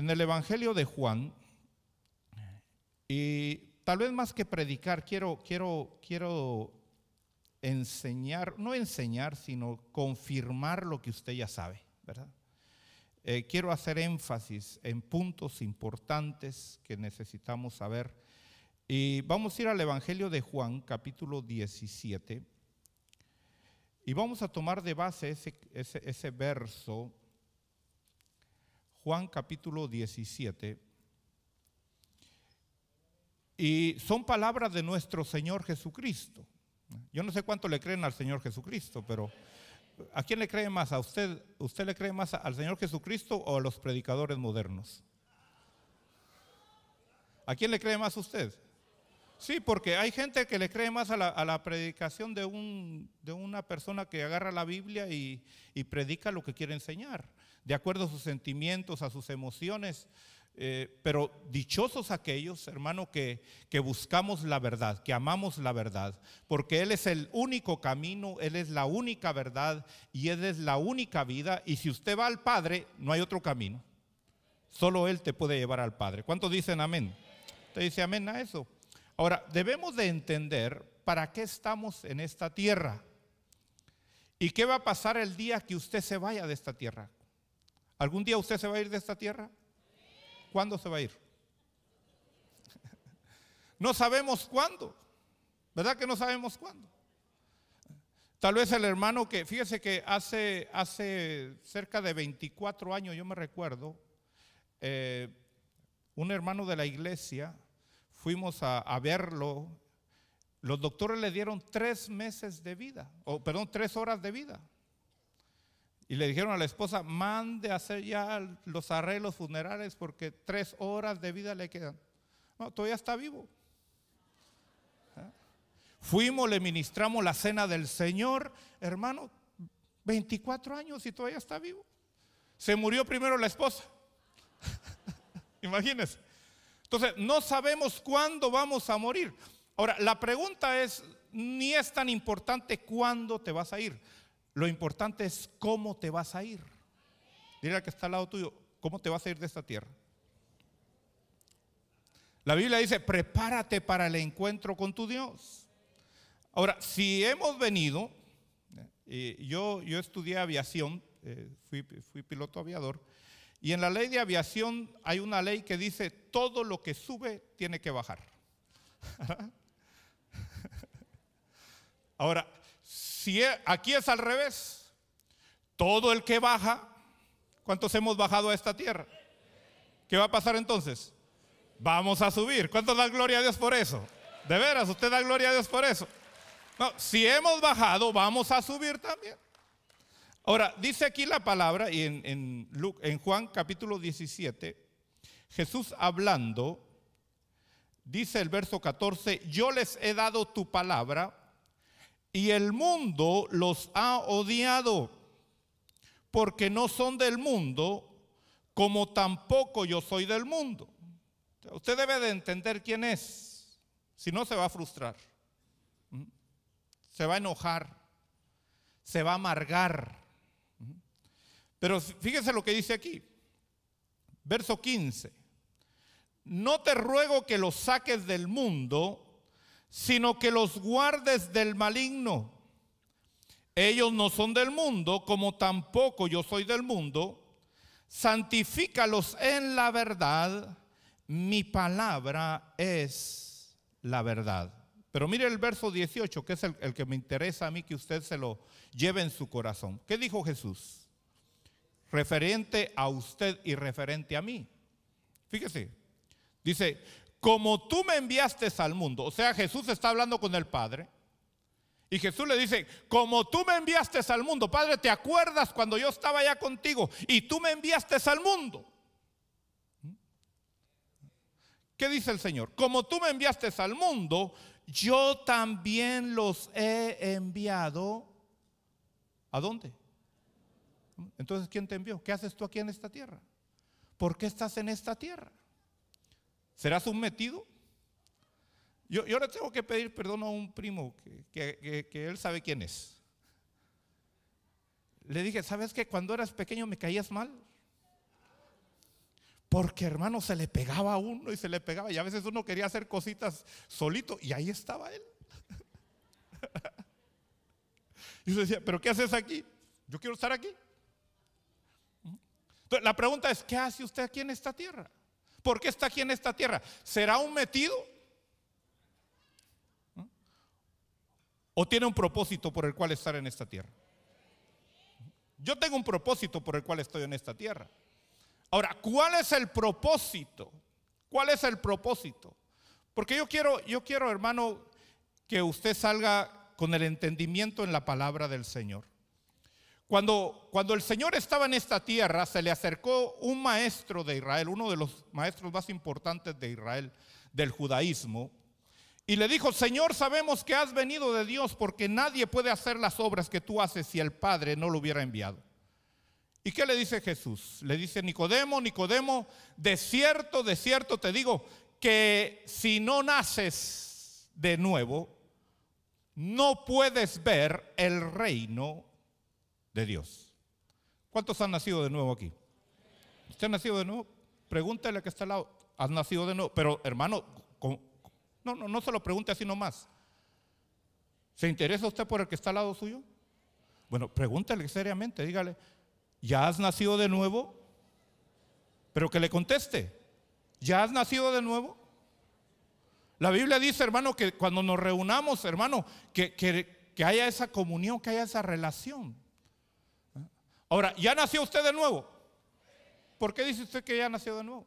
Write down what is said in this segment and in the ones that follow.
en el Evangelio de Juan, y tal vez más que predicar, quiero, quiero, quiero enseñar, no enseñar, sino confirmar lo que usted ya sabe, ¿verdad? Eh, quiero hacer énfasis en puntos importantes que necesitamos saber. Y vamos a ir al Evangelio de Juan, capítulo 17, y vamos a tomar de base ese, ese verso Juan capítulo 17. Y son palabras de nuestro Señor Jesucristo. Yo no sé cuánto le creen al Señor Jesucristo, pero ¿a quién le cree más? ¿A usted? ¿Usted le cree más al Señor Jesucristo o a los predicadores modernos? ¿A quién le cree más usted? Sí, porque hay gente que le cree más a la, predicación de, un, de, una persona que agarra la Biblia y predica lo que quiere enseñar de acuerdo a sus sentimientos, a sus emociones. Eh, pero dichosos aquellos, hermano, que, que buscamos la verdad, que amamos la verdad, porque Él es el único camino, Él es la única verdad y Él es la única vida. Y si usted va al Padre, no hay otro camino. Solo Él te puede llevar al Padre. ¿Cuántos dicen amén? Usted dice amén a eso. Ahora, debemos de entender para qué estamos en esta tierra. ¿Y qué va a pasar el día que usted se vaya de esta tierra? ¿Algún día usted se va a ir de esta tierra? ¿Cuándo se va a ir? No sabemos cuándo. ¿Verdad que no sabemos cuándo? Tal vez el hermano que, fíjese que hace, hace cerca de 24 años, yo me recuerdo, eh, un hermano de la iglesia, fuimos a, a, verlo, los doctores le dieron tres meses de vida, o perdón, tres horas de vida. Y le dijeron a la esposa, mande a hacer ya los arreglos funerales porque tres horas de vida le quedan. No, todavía está vivo. ¿Ah? Fuimos, le ministramos la cena del Señor, hermano, 24 años y todavía está vivo. Se murió primero la esposa. Imagínense. Entonces, no sabemos cuándo vamos a morir. Ahora, la pregunta es, ni es tan importante cuándo te vas a ir. Lo importante es cómo te vas a ir. Dile al que está al lado tuyo, ¿cómo te vas a ir de esta tierra? La Biblia dice, prepárate para el encuentro con tu Dios. Ahora, si hemos venido, eh, eh, yo, yo estudié aviación, eh, fui, fui piloto aviador, y en la ley de aviación hay una ley que dice, todo lo que sube tiene que bajar. Ahora, si e, aquí es al revés, todo el que baja, ¿cuántos hemos bajado a esta tierra? ¿Qué va a pasar entonces? Vamos a subir. ¿Cuántos dan gloria a Dios por eso? De veras, usted da gloria a Dios por eso. No, si hemos bajado, vamos a subir también. Ahora, dice aquí la palabra, y en, en Juan capítulo 17, Jesús hablando, dice el verso 14, yo les he dado tu palabra y el mundo los ha odiado, porque no son del mundo, como tampoco yo soy del mundo. Usted debe de entender quién es, si no se va a frustrar, se va a enojar, se va a amargar. Pero fíjese lo que dice aquí, verso 15. No te ruego que los saques del mundo, sino que los guardes del maligno. Ellos no son del mundo, como tampoco yo soy del mundo. Santifícalos en la verdad. Mi palabra es la verdad. Pero mire el verso 18, que es el, que me interesa a mí que usted se lo lleve en su corazón. ¿Qué dijo Jesús? Referente a usted y referente a mí. Fíjese, dice, como tú me enviaste al mundo, o sea, Jesús está hablando con el Padre, y Jesús le dice, como tú me enviaste al mundo, Padre, ¿te acuerdas cuando yo estaba allá contigo y tú me enviaste al mundo? ¿Qué dice el Señor? Como tú me enviaste al mundo, yo también los he enviado. ¿A dónde? Entonces, ¿quién te envió? ¿Qué haces tú aquí en esta tierra? ¿Por qué estás en esta tierra? ¿Serás sometido? Yo, yo, tengo que pedir perdón a un primo que, él sabe quién es. Le dije, ¿sabes que cuando eras pequeño me caías mal? Porque hermano, se le pegaba a uno y se le pegaba. Y a veces uno quería hacer cositas solito y ahí estaba él. y yo decía, ¿pero qué haces aquí? Yo quiero estar aquí. Entonces, la pregunta es, ¿qué hace usted aquí en esta tierra? ¿Por qué está aquí en esta tierra? ¿Será un metido? ¿Mm? ¿O tiene un propósito por el cual estar en esta tierra? ¿Mm? Yo tengo un propósito por el cual estoy en esta tierra. Ahora, ¿cuál es el propósito? ¿Cuál es el propósito? Porque yo quiero, yo quiero, hermano, que usted salga con el entendimiento en la palabra del Señor. Cuando, el Señor estaba en esta tierra, se le acercó un maestro de Israel, uno de los maestros más importantes de Israel, del judaísmo, y le dijo, Señor, sabemos que has venido de Dios porque nadie puede hacer las obras que tú haces si el Padre no lo hubiera enviado. ¿Y qué le dice Jesús? Le dice, Nicodemo, Nicodemo, de cierto, de cierto te digo, que si no naces de nuevo, no puedes ver el reino de Dios. ¿Cuántos han nacido de nuevo aquí? ¿Usted ha nacido de nuevo? pregúntele a que está al lado. ¿Has nacido de nuevo? Pero hermano, no, no, no se lo pregunte así nomás. ¿Se interesa usted por el que está al lado suyo? Bueno, pregúntele seriamente, dígale, ¿ya has nacido de nuevo? Pero que le conteste, ¿ya has nacido de nuevo? La Biblia dice, hermano, que cuando nos reunamos, hermano, que, que, que haya esa comunión, que haya esa relación. Ahora, ¿ya nació usted de nuevo? ¿Por qué dice usted que ya nació de nuevo?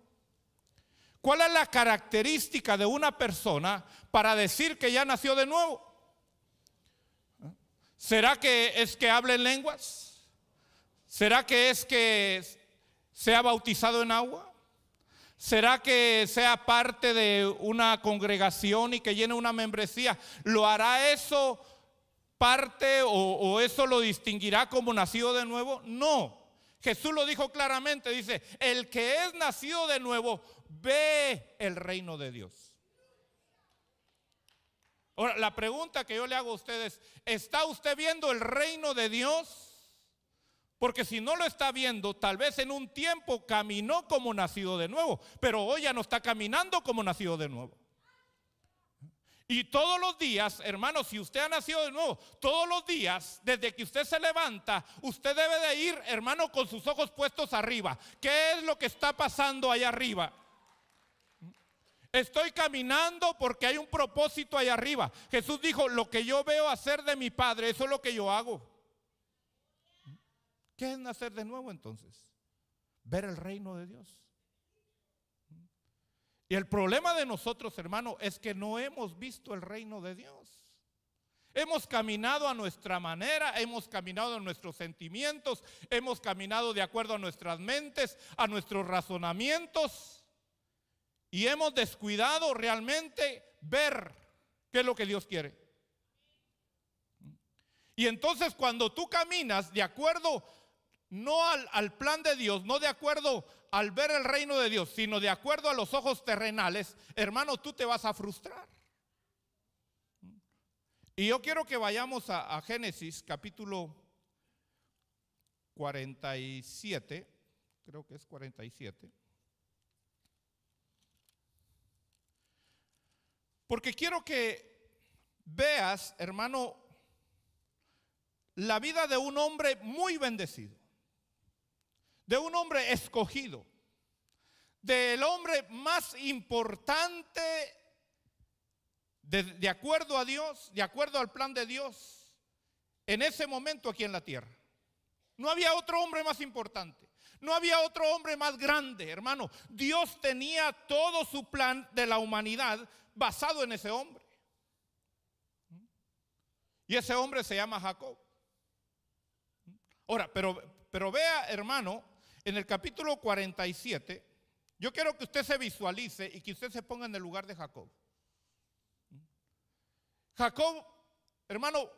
¿Cuál es la característica de una persona para decir que ya nació de nuevo? ¿Será que es que hable lenguas? ¿Será que es que sea bautizado en agua? ¿Será que sea parte de una congregación y que llene una membresía? ¿Lo hará eso parte o, eso lo distinguirá como nacido de nuevo. No, Jesús lo dijo claramente, dice, el que es nacido de nuevo ve el reino de Dios. Ahora, la pregunta que yo le hago a ustedes, ¿está usted viendo el reino de Dios? Porque si no lo está viendo, tal vez en un tiempo caminó como nacido de nuevo, pero hoy ya no está caminando como nacido de nuevo. Y todos los días, hermano, si usted ha nacido de nuevo, todos los días, desde que usted se levanta, usted debe de ir, hermano, con sus ojos puestos arriba. ¿Qué es lo que está pasando allá arriba? Estoy caminando porque hay un propósito allá arriba. Jesús dijo, lo que yo veo hacer de mi Padre, eso es lo que yo hago. ¿Qué es nacer de nuevo entonces? Ver el reino de Dios. Y el problema de nosotros, hermano, es que no hemos visto el reino de Dios. Hemos caminado a nuestra manera, hemos caminado a nuestros sentimientos, hemos caminado de acuerdo a nuestras mentes, a nuestros razonamientos. Y hemos descuidado realmente ver qué es lo que Dios quiere. Y entonces cuando tú caminas de acuerdo no al, plan de Dios, no de acuerdo al ver el reino de Dios, sino de acuerdo a los ojos terrenales, hermano, tú te vas a frustrar. Y yo quiero que vayamos a, a Génesis capítulo 47, creo que es 47. Porque quiero que veas, hermano, la vida de un hombre muy bendecido de un hombre escogido, del hombre más importante de, acuerdo a Dios, de acuerdo al plan de Dios, en ese momento aquí en la tierra. No había otro hombre más importante, no había otro hombre más grande, hermano. Dios tenía todo su plan de la humanidad basado en ese hombre. Y ese hombre se llama Jacob. Ahora, pero, pero vea, hermano, en el capítulo 47, yo quiero que usted se visualice y que usted se ponga en el lugar de Jacob. Jacob, hermano,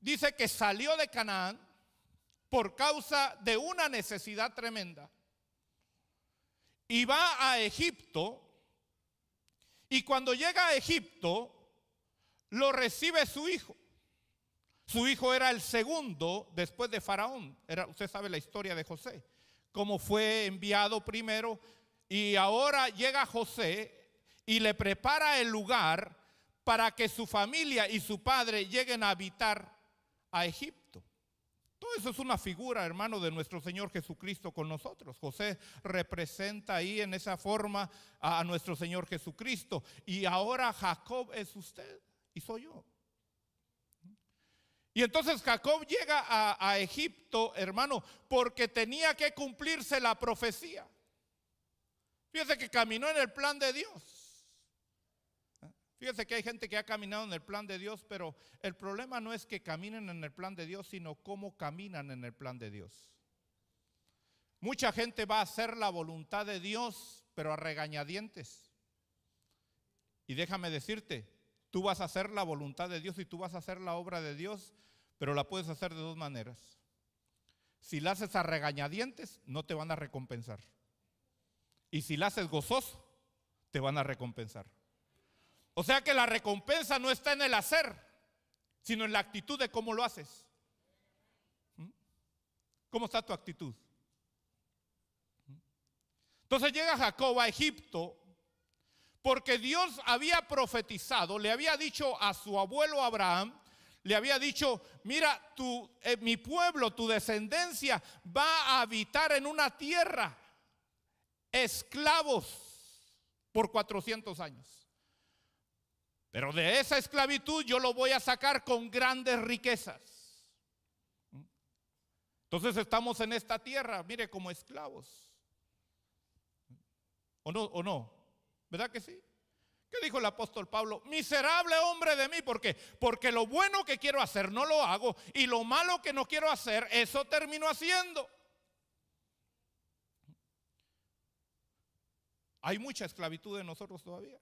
dice que salió de Canaán por causa de una necesidad tremenda. Y va a Egipto. Y cuando llega a Egipto, lo recibe su hijo. Su hijo era el segundo después de Faraón. usted sabe la historia de José como fue enviado primero. Y ahora llega José y le prepara el lugar para que su familia y su padre lleguen a habitar a Egipto. Todo eso es una figura, hermano, de nuestro Señor Jesucristo con nosotros. José representa ahí en esa forma a nuestro Señor Jesucristo. Y ahora Jacob es usted y soy yo. Y entonces Jacob llega a, Egipto, hermano, porque tenía que cumplirse la profecía. Fíjese que caminó en el plan de Dios. Fíjese que hay gente que ha caminado en el plan de Dios, pero el problema no es que caminen en el plan de Dios, sino cómo caminan en el plan de Dios. Mucha gente va a hacer la voluntad de Dios, pero a regañadientes. Y déjame decirte, Tú vas a hacer la voluntad de Dios y tú vas a hacer la obra de Dios, pero la puedes hacer de dos maneras. Si la haces a regañadientes, no te van a recompensar. Y si la haces gozoso, te van a recompensar. O sea que la recompensa no está en el hacer, sino en la actitud de cómo lo haces. ¿Mm? ¿Cómo está tu actitud? ¿Mm? Entonces llega Jacob a Egipto porque Dios había profetizado, le había dicho a su abuelo Abraham, le había dicho, mira, eh, mi pueblo, tu descendencia va a habitar en una tierra esclavos por 400 años. Pero de esa esclavitud yo lo voy a sacar con grandes riquezas. Entonces estamos en esta tierra, mire, como esclavos. ¿O no? ¿O no? ¿Verdad que sí? ¿Qué dijo el apóstol Pablo? Miserable hombre de mí, ¿por qué? Porque lo bueno que quiero hacer no lo hago y lo malo que no quiero hacer, eso termino haciendo. Hay mucha esclavitud en nosotros todavía.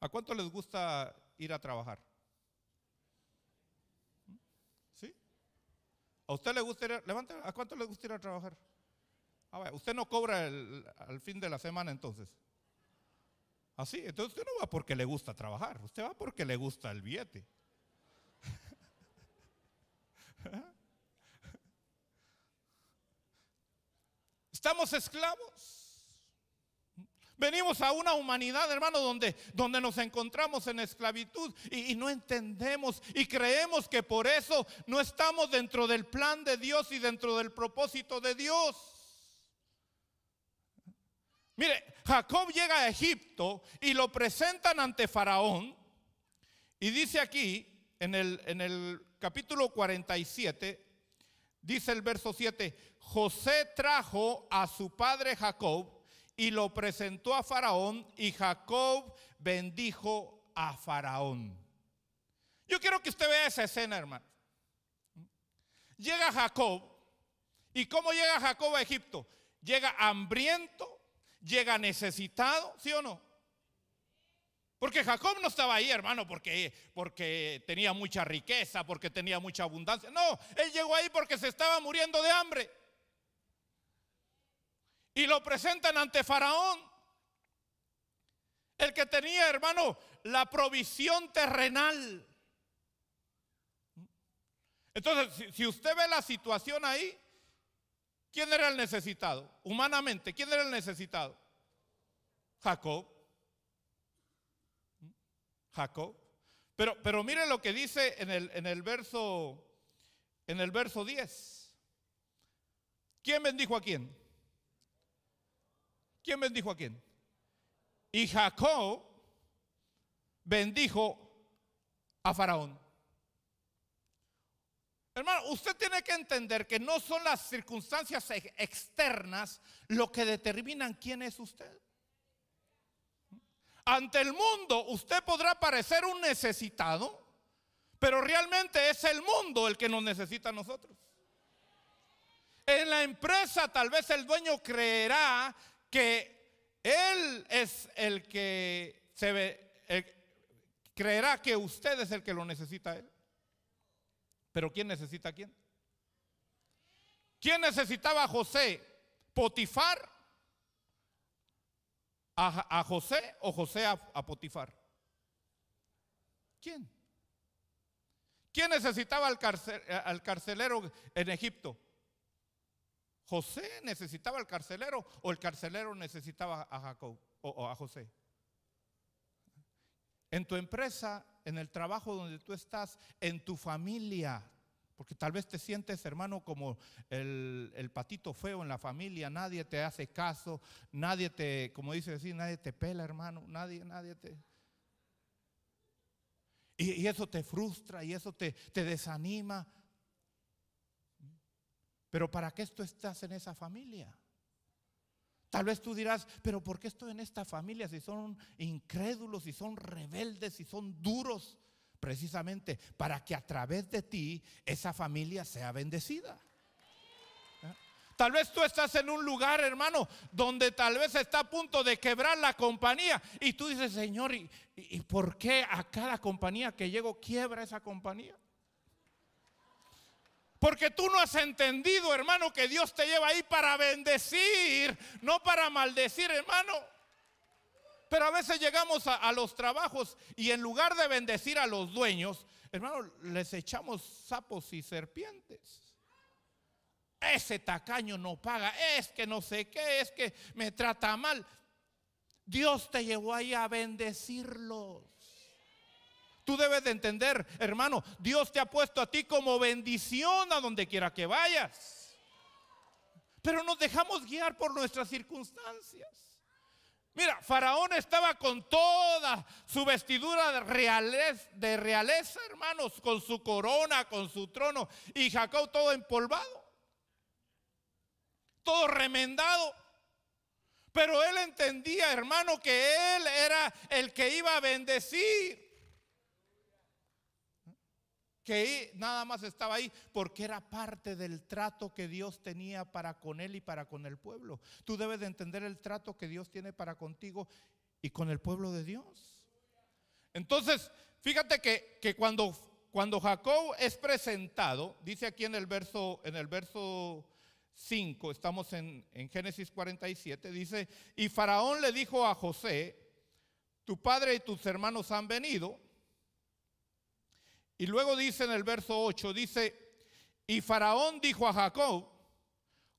¿A cuánto les gusta ir a trabajar? ¿Sí? ¿A usted le gusta ir a, cuánto le gusta ir a trabajar? Ah, a usted no cobra al fin de la semana entonces. Así, entonces usted no va porque le gusta trabajar, usted va porque le gusta el billete. Estamos esclavos. Venimos a una humanidad, hermano, donde, donde nos encontramos en esclavitud y, no entendemos y creemos que por eso no estamos dentro del plan de Dios y dentro del propósito de Dios. Mire, Jacob llega a Egipto y lo presentan ante Faraón. Y dice aquí, en el, en el capítulo 47, dice el verso 7, José trajo a su padre Jacob y lo presentó a Faraón y Jacob bendijo a Faraón. Yo quiero que usted vea esa escena, hermano. Llega Jacob. ¿Y cómo llega Jacob a Egipto? Llega hambriento, llega necesitado, ¿sí o no? Porque Jacob no estaba ahí, hermano, porque, porque tenía mucha riqueza, porque tenía mucha abundancia. No, él llegó ahí porque se estaba muriendo de hambre. Y lo presentan ante Faraón. El que tenía, hermano, la provisión terrenal. Entonces, si, usted ve la situación ahí, ¿Quién era el necesitado? Humanamente, ¿quién era el necesitado? Jacob. Jacob. Pero, pero mire lo que dice en el, en el verso en el verso 10. ¿Quién bendijo a quién? ¿Quién bendijo a quién? Y Jacob bendijo a Faraón. Hermano, usted tiene que entender que no son las circunstancias externas lo que determinan quién es usted. Ante el mundo usted podrá parecer un necesitado, pero realmente es el mundo el que nos necesita a nosotros. En la empresa tal vez el dueño creerá que él es el que se ve, creerá que usted es el que lo necesita a él. Pero ¿quién necesita a quién? ¿Quién necesitaba a José? ¿Potifar? ¿A, José o José a, Potifar? ¿Quién? ¿Quién necesitaba eh, al, carcelero en Egipto? ¿José necesitaba al carcelero o el carcelero necesitaba a Jacob o a José? En tu empresa en el trabajo donde tú estás, en tu familia. Porque tal vez te sientes, hermano, como el, patito feo en la familia, nadie te hace caso, nadie te, como dice así, nadie te pela, hermano, nadie, nadie te... Y, eso te frustra y eso te, te desanima. Pero ¿para qué tú estás en esa familia? Tal vez tú dirás, pero ¿por qué estoy en esta familia si son incrédulos, si son rebeldes, si son duros? Precisamente para que a través de ti esa familia sea bendecida. ¿Eh? Tal vez tú estás en un lugar, hermano, donde tal vez está a punto de quebrar la compañía. Y tú dices, Señor, ¿y, y por qué a cada compañía que llego quiebra esa compañía? Porque tú no has entendido, hermano, que Dios te lleva ahí para bendecir, no para maldecir, hermano. Pero a veces llegamos a, los trabajos y en lugar de bendecir a los dueños, hermano, les echamos sapos y serpientes ese tacaño no paga, es que no sé qué, es que me trata mal. Dios te llevó ahí a bendecirlos. Tú debes de entender, hermano, Dios te ha puesto a ti como bendición a donde quiera que vayas. Pero nos dejamos guiar por nuestras circunstancias. Mira, Faraón estaba con toda su vestidura de realeza, hermanos, con su corona, con su trono, y Jacob todo empolvado, todo remendado. Pero él entendía, hermano, que él era el que iba a bendecir que e, nada más estaba ahí porque era parte del trato que Dios tenía para con él y para con el pueblo. Tú debes de entender el trato que Dios tiene para contigo y con el pueblo de Dios. Entonces, fíjate que, cuando, cuando Jacob es presentado, dice aquí en el verso, en el verso 5, estamos en, en Génesis 47, dice, y Faraón le dijo a José, tu padre y tus hermanos han venido y luego dice en el verso 8, dice, y Faraón dijo a Jacob,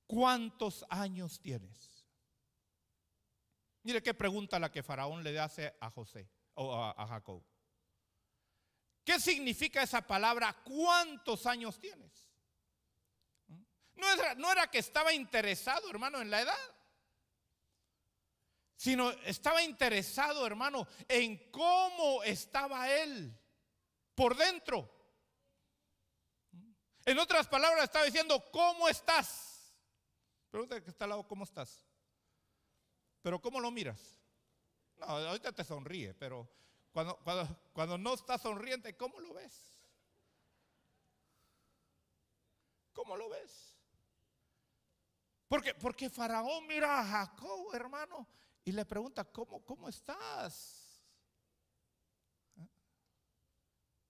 ¿cuántos años tienes? Mire qué pregunta la que Faraón le hace a José o a, Jacob. ¿Qué significa esa palabra? ¿Cuántos años tienes? ¿Mm? No era, no era, que estaba interesado, hermano, en la edad, sino estaba interesado, hermano, en cómo estaba él por dentro. En otras palabras, está diciendo, ¿cómo estás? Pregunta que está al lado, ¿cómo estás? Pero ¿cómo lo miras? No, ahorita te sonríe, pero cuando, cuando, no estás sonriente, ¿cómo lo ves? ¿Cómo lo ves? Porque, porque Faraón mira a Jacob, hermano, y le pregunta, ¿cómo, cómo estás?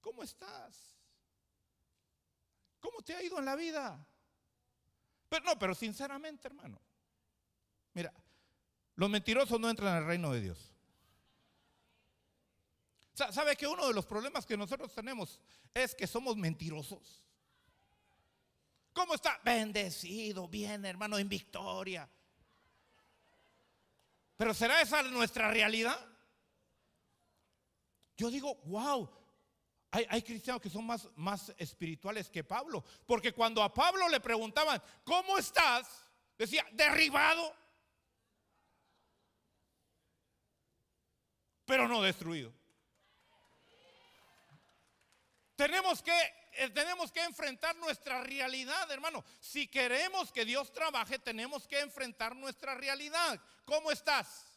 ¿Cómo estás? ¿Cómo te ha ido en la vida? Pero no, pero sinceramente, hermano. Mira, los mentirosos no entran al reino de Dios. ¿Sabe que uno de los problemas que nosotros tenemos es que somos mentirosos? ¿Cómo está? Bendecido, bien, hermano, en victoria. Pero ¿será esa nuestra realidad? Yo digo, wow, hay, cristianos que son más, más espirituales que Pablo, porque cuando a Pablo le preguntaban, ¿cómo estás? Decía, derribado, pero no destruido. Tenemos que, eh, tenemos que enfrentar nuestra realidad, hermano. Si queremos que Dios trabaje, tenemos que enfrentar nuestra realidad. ¿Cómo estás?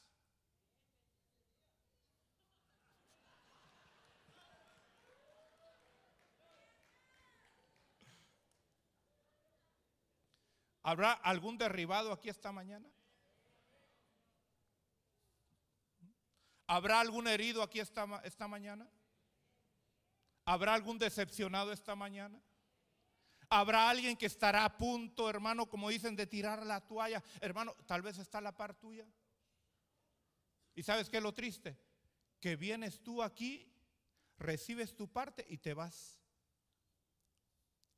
¿Habrá algún derribado aquí esta mañana? ¿Habrá algún herido aquí esta, esta mañana? ¿Habrá algún decepcionado esta mañana? Habrá alguien que estará a punto, hermano, como dicen, de tirar la toalla. Hermano, tal vez está la par tuya. ¿Y sabes qué es lo triste? Que vienes tú aquí, recibes tu parte y te vas.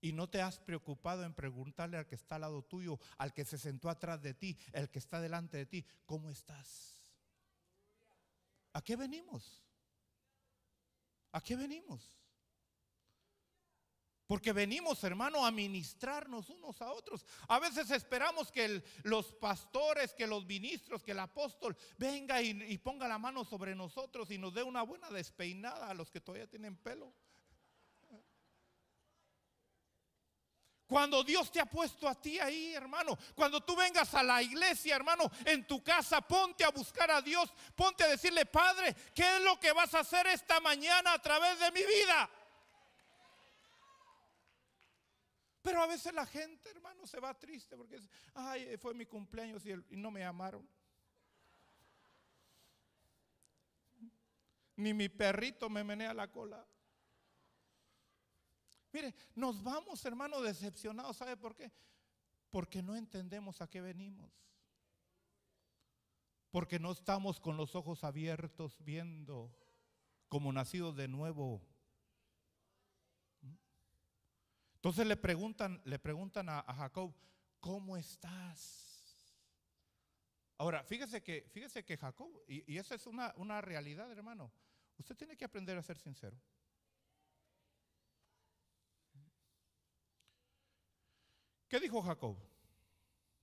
Y no te has preocupado en preguntarle al que está al lado tuyo, al que se sentó atrás de ti, el que está delante de ti, ¿cómo estás? ¿A qué venimos? ¿A qué venimos? Porque venimos, hermano, a ministrarnos unos a otros. A veces esperamos que los pastores, que los ministros, que el apóstol venga y ponga la mano sobre nosotros y nos dé una buena despeinada a los que todavía tienen pelo. Cuando Dios te ha puesto a ti ahí, hermano. Cuando tú vengas a la iglesia, hermano, en tu casa, ponte a buscar a Dios. Ponte a decirle, Padre, ¿qué es lo que vas a hacer esta mañana a través de mi vida? Pero a veces la gente, hermano, se va triste porque dice, ay, fue mi cumpleaños y, y no me amaron. Ni mi perrito me menea la cola. Mire, nos vamos, hermano, decepcionados. ¿Sabe por qué? Porque no entendemos a qué venimos. Porque no estamos con los ojos abiertos viendo como nacidos de nuevo. Entonces le preguntan, le preguntan a, Jacob, ¿cómo estás? Ahora, fíjese que, fíjese que Jacob, y, y esa es una realidad, hermano, usted tiene que aprender a ser sincero. ¿Qué dijo Jacob?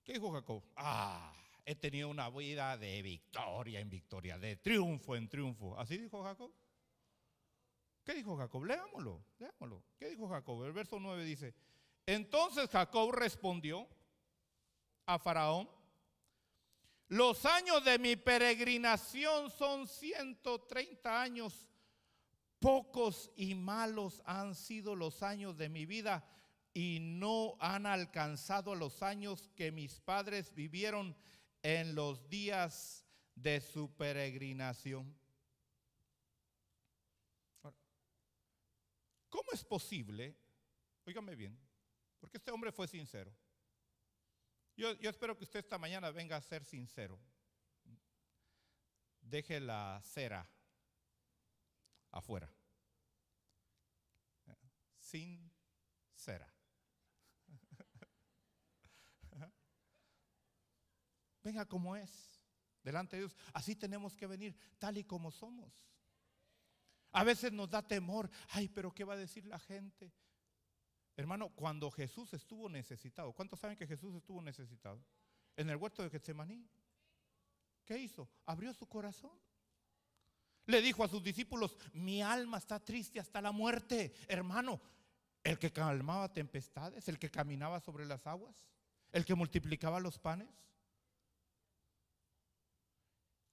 ¿Qué dijo Jacob? Ah, he tenido una vida de victoria en victoria, de triunfo en triunfo. ¿Así dijo Jacob? ¿Qué dijo Jacob? Leámoslo, leámoslo. ¿Qué dijo Jacob? El verso 9 dice, entonces Jacob respondió a Faraón, los años de mi peregrinación son 130 años, pocos y malos han sido los años de mi vida y no han alcanzado los años que mis padres vivieron en los días de su peregrinación. ¿Cómo es posible? Óigame bien, porque este hombre fue sincero. Yo, yo, espero que usted esta mañana venga a ser sincero. Deje la cera afuera. Sin cera. Venga como es, delante de Dios. Así tenemos que venir, tal y como somos. A veces nos da temor, ay, pero ¿qué va a decir la gente? Hermano, cuando Jesús estuvo necesitado, ¿cuántos saben que Jesús estuvo necesitado? En el huerto de Getsemaní. ¿Qué hizo? Abrió su corazón. Le dijo a sus discípulos, mi alma está triste hasta la muerte. Hermano, el que calmaba tempestades, el que caminaba sobre las aguas, el que multiplicaba los panes,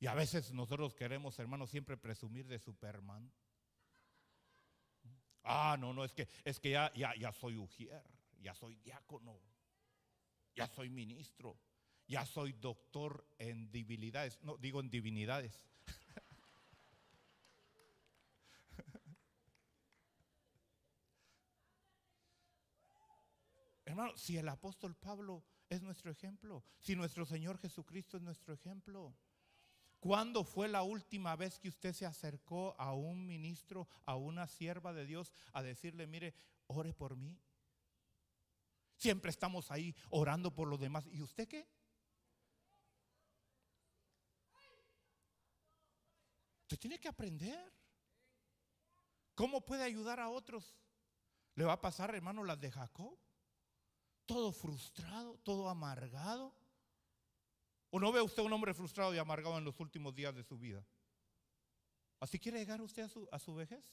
y a veces nosotros queremos, hermano, siempre presumir de Superman. Ah, no, no, es que, es que ya, ya, ya soy ujier, ya soy diácono, ya soy ministro, ya soy doctor en divinidades, no, digo en divinidades. Hermano, si el apóstol Pablo es nuestro ejemplo, si nuestro Señor Jesucristo es nuestro ejemplo, ¿Cuándo fue la última vez que usted se acercó a un ministro, a una sierva de Dios, a decirle, mire, ore por mí? Siempre estamos ahí orando por los demás. ¿Y usted qué? Usted tiene que aprender. ¿Cómo puede ayudar a otros? Le va a pasar, hermano, las de Jacob. Todo frustrado, todo amargado. ¿O no ve usted un hombre frustrado y amargado en los últimos días de su vida? ¿Así quiere llegar usted a su, vejez?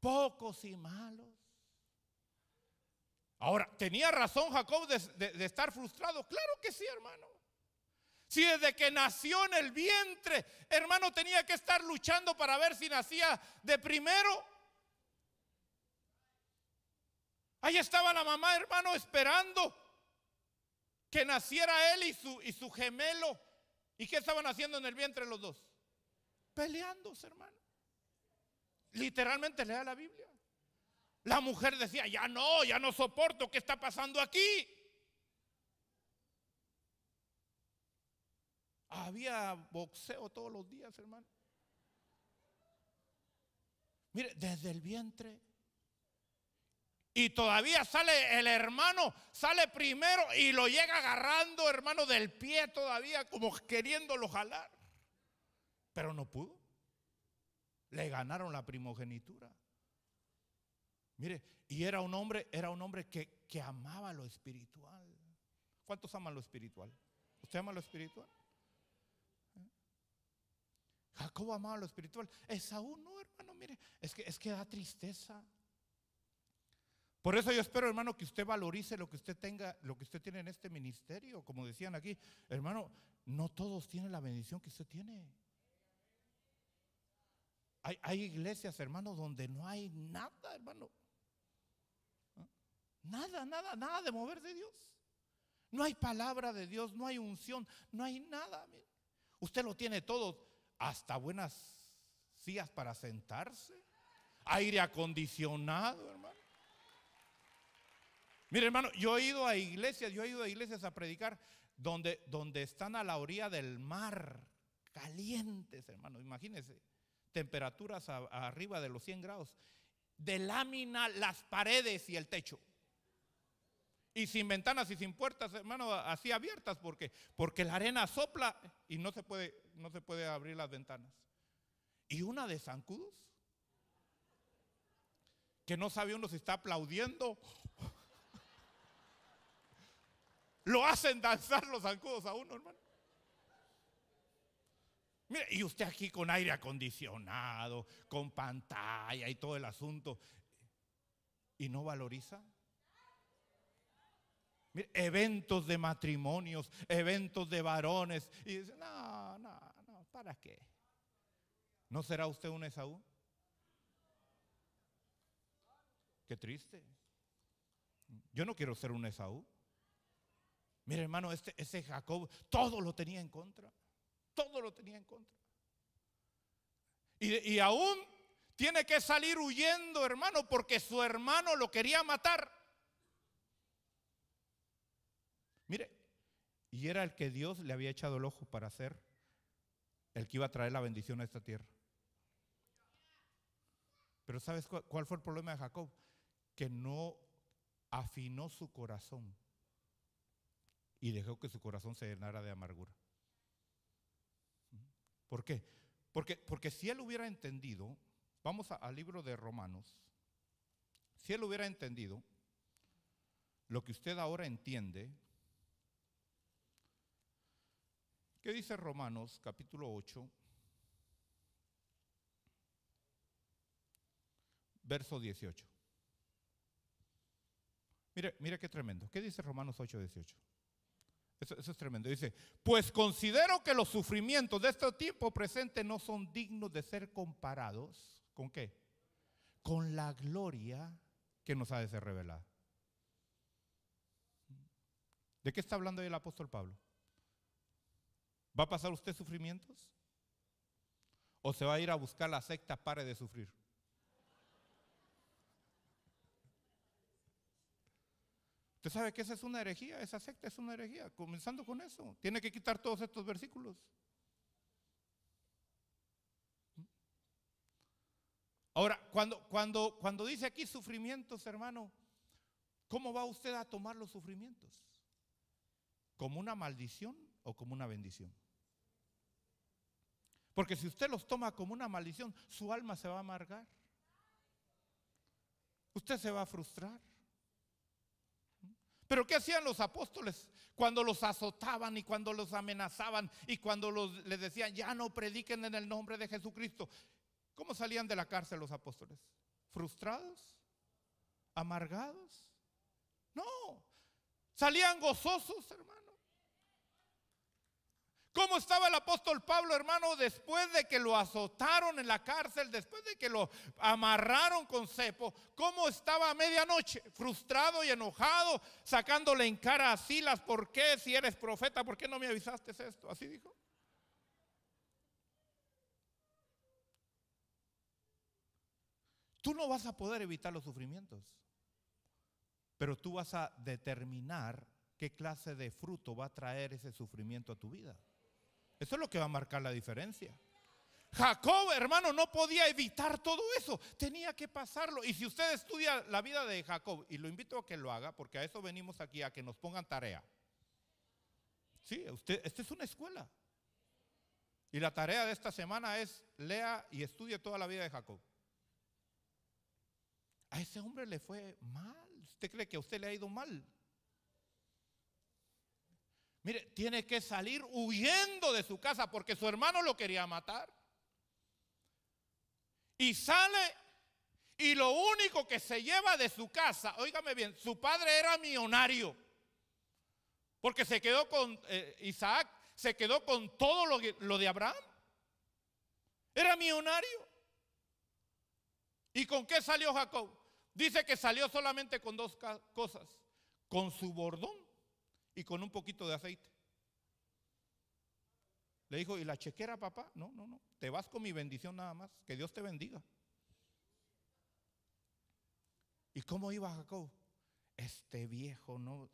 Pocos y malos. Ahora, ¿tenía razón Jacob de, estar frustrado? Claro que sí, hermano. Si desde que nació en el vientre, hermano, tenía que estar luchando para ver si nacía de primero. Ahí estaba la mamá, hermano, esperando que naciera él y su, y su gemelo. ¿Y qué estaban haciendo en el vientre los dos? Peleándose, hermano. Literalmente lea la Biblia. La mujer decía, ya no, ya no soporto, ¿qué está pasando aquí? Había boxeo todos los días, hermano. Mire, desde el vientre y todavía sale el hermano, sale primero y lo llega agarrando, hermano, del pie todavía, como queriéndolo jalar. Pero no pudo. Le ganaron la primogenitura. Mire, y era un hombre, era un hombre que, que amaba lo espiritual. ¿Cuántos aman lo espiritual? ¿Usted ama lo espiritual? ¿Eh? Jacobo amaba lo espiritual. Esaú no, hermano, mire, es que, es que da tristeza. Por eso yo espero, hermano, que usted valorice lo que usted tenga, lo que usted tiene en este ministerio. Como decían aquí, hermano, no todos tienen la bendición que usted tiene. Hay, iglesias, hermano, donde no hay nada, hermano. ¿Ah? Nada, nada, nada de mover de Dios. No hay palabra de Dios, no hay unción, no hay nada. Usted lo tiene todo, hasta buenas sillas para sentarse, aire acondicionado, hermano. Mire, hermano, yo he ido a iglesias, yo he ido a iglesias a predicar donde, donde están a la orilla del mar, calientes, hermano, imagínense, temperaturas arriba de los 100 grados, de lámina las paredes y el techo. Y sin ventanas y sin puertas, hermano, así abiertas, porque, porque la arena sopla y no se, puede, no se puede abrir las ventanas. Y una de zancudos, que no sabe uno si está aplaudiendo lo hacen danzar los zancudos a uno, hermano. Mire, y usted aquí con aire acondicionado, con pantalla y todo el asunto, y no valoriza. eventos de matrimonios, eventos de varones, y dice, no, no, no, ¿para qué? ¿No será usted un Esaú? Qué triste. Yo no quiero ser un Esaú mire hermano, este, ese Jacob todo lo tenía en contra. Todo lo tenía en contra. Y, y aún tiene que salir huyendo, hermano, porque su hermano lo quería matar. Mire, y era el que Dios le había echado el ojo para hacer, el que iba a traer la bendición a esta tierra. Pero ¿sabes cuál fue el problema de Jacob? Que no afinó su corazón y dejó que su corazón se llenara de amargura. ¿Por qué? Porque, porque si él hubiera entendido, vamos al libro de Romanos, si él hubiera entendido lo que usted ahora entiende, ¿qué dice Romanos capítulo 8? Verso 18. Mire, mire qué tremendo. ¿Qué dice Romanos 8, 18? Eso, es tremendo. Dice, pues considero que los sufrimientos de este tiempo presente no son dignos de ser comparados. ¿Con qué? Con la gloria que nos ha de ser revelada. ¿De qué está hablando el apóstol Pablo? ¿Va a pasar usted sufrimientos? ¿O se va a ir a buscar la secta pare de sufrir? ¿Usted sabe que esa es una herejía? Esa secta es una herejía. Comenzando con eso. Tiene que quitar todos estos versículos. Ahora, cuando, cuando, cuando dice aquí sufrimientos, hermano, ¿cómo va usted a tomar los sufrimientos? ¿Como una maldición o como una bendición? Porque si usted los toma como una maldición, su alma se va a amargar. Usted se va a frustrar. Pero ¿qué hacían los apóstoles cuando los azotaban y cuando los amenazaban y cuando les decían, ya no prediquen en el nombre de Jesucristo? ¿Cómo salían de la cárcel los apóstoles? ¿Frustrados? ¿Amargados? No, salían gozosos, hermanos. ¿Cómo estaba el apóstol Pablo, hermano, después de que lo azotaron en la cárcel, después de que lo amarraron con cepo? ¿Cómo estaba a medianoche, frustrado y enojado, sacándole en cara a Silas, ¿por qué si eres profeta, por qué no me avisaste esto? Así dijo. Tú no vas a poder evitar los sufrimientos, pero tú vas a determinar qué clase de fruto va a traer ese sufrimiento a tu vida. Eso es lo que va a marcar la diferencia. Jacob, hermano, no podía evitar todo eso, tenía que pasarlo. Y si usted estudia la vida de Jacob, y lo invito a que lo haga, porque a eso venimos aquí, a que nos pongan tarea. Sí, usted, esta es una escuela. Y la tarea de esta semana es lea y estudie toda la vida de Jacob. A ese hombre le fue mal. ¿Usted cree que a usted le ha ido mal? Mire, tiene que salir huyendo de su casa porque su hermano lo quería matar. Y sale y lo único que se lleva de su casa, óigame bien, su padre era millonario. Porque se quedó con eh, Isaac, se quedó con todo lo de Abraham. Era millonario. ¿Y con qué salió Jacob? Dice que salió solamente con dos cosas. Con su bordón y con un poquito de aceite. Le dijo, ¿y la chequera, papá? No, no, no. Te vas con mi bendición nada más. Que Dios te bendiga. ¿Y cómo iba Jacob? Este viejo no.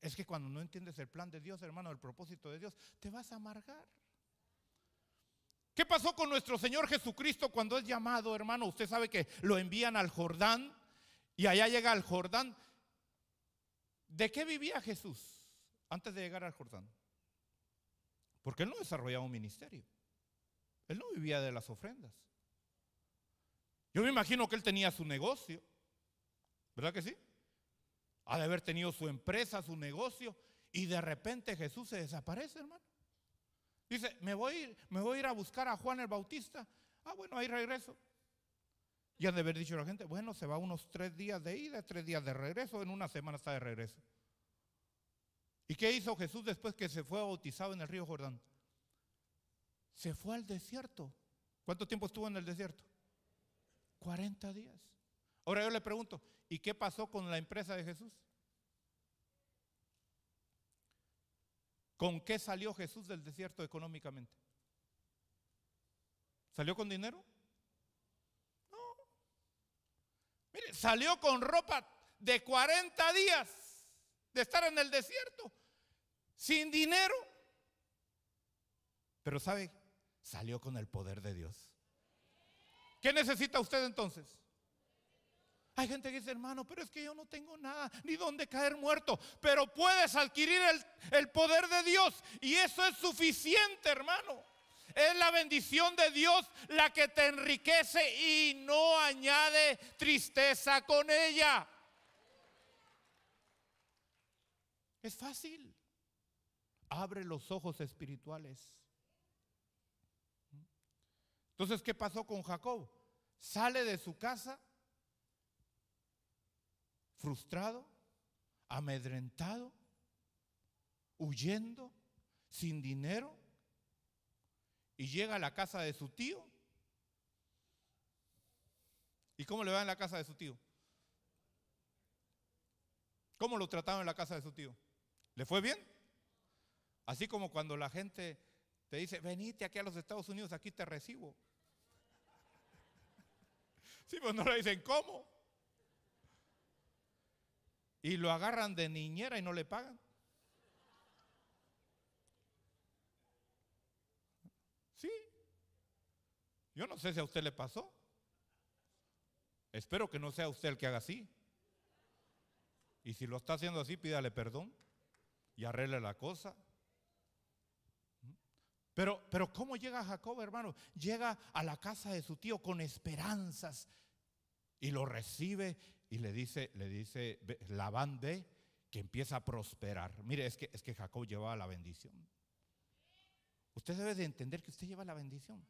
Es que cuando no entiendes el plan de Dios, hermano, el propósito de Dios, te vas a amargar. ¿Qué pasó con nuestro Señor Jesucristo cuando es llamado, hermano? Usted sabe que lo envían al Jordán y allá llega al Jordán ¿De qué vivía Jesús antes de llegar al Jordán? Porque él no desarrollaba un ministerio. Él no vivía de las ofrendas. Yo me imagino que él tenía su negocio. ¿Verdad que sí? Ha de haber tenido su empresa, su negocio. Y de repente Jesús se desaparece, hermano. Dice, me voy, me voy a ir a buscar a Juan el Bautista. Ah, bueno, ahí regreso. Y han de haber dicho a la gente, bueno, se va unos tres días de ida, tres días de regreso, en una semana está de regreso. ¿Y qué hizo Jesús después que se fue bautizado en el río Jordán? Se fue al desierto. ¿Cuánto tiempo estuvo en el desierto? 40 días. Ahora yo le pregunto, ¿y qué pasó con la empresa de Jesús? ¿Con qué salió Jesús del desierto económicamente? ¿Salió con dinero? salió con ropa de 40 días de estar en el desierto, sin dinero. Pero sabe, salió con el poder de Dios. ¿Qué necesita usted entonces? Hay gente que dice, hermano, pero es que yo no tengo nada, ni dónde caer muerto. Pero puedes adquirir el, el poder de Dios. Y eso es suficiente, hermano. Es la bendición de Dios la que te enriquece y no añade tristeza con ella. Es fácil. Abre los ojos espirituales. Entonces, ¿qué pasó con Jacob? Sale de su casa frustrado, amedrentado, huyendo, sin dinero y llega a la casa de su tío. ¿Y cómo le va en la casa de su tío? ¿Cómo lo trataron en la casa de su tío? ¿Le fue bien? Así como cuando la gente te dice, venite aquí a los Estados Unidos, aquí te recibo. Sí, pues no le dicen cómo. Y lo agarran de niñera y no le pagan. Yo no sé si a usted le pasó. Espero que no sea usted el que haga así. Y si lo está haciendo así, pídale perdón y arregle la cosa. Pero, pero ¿cómo llega Jacob, hermano? Llega a la casa de su tío con esperanzas y lo recibe y le dice, le dice Labán de que empieza a prosperar. Mire, es que, es que Jacob llevaba la bendición. Usted debe de entender que usted lleva la bendición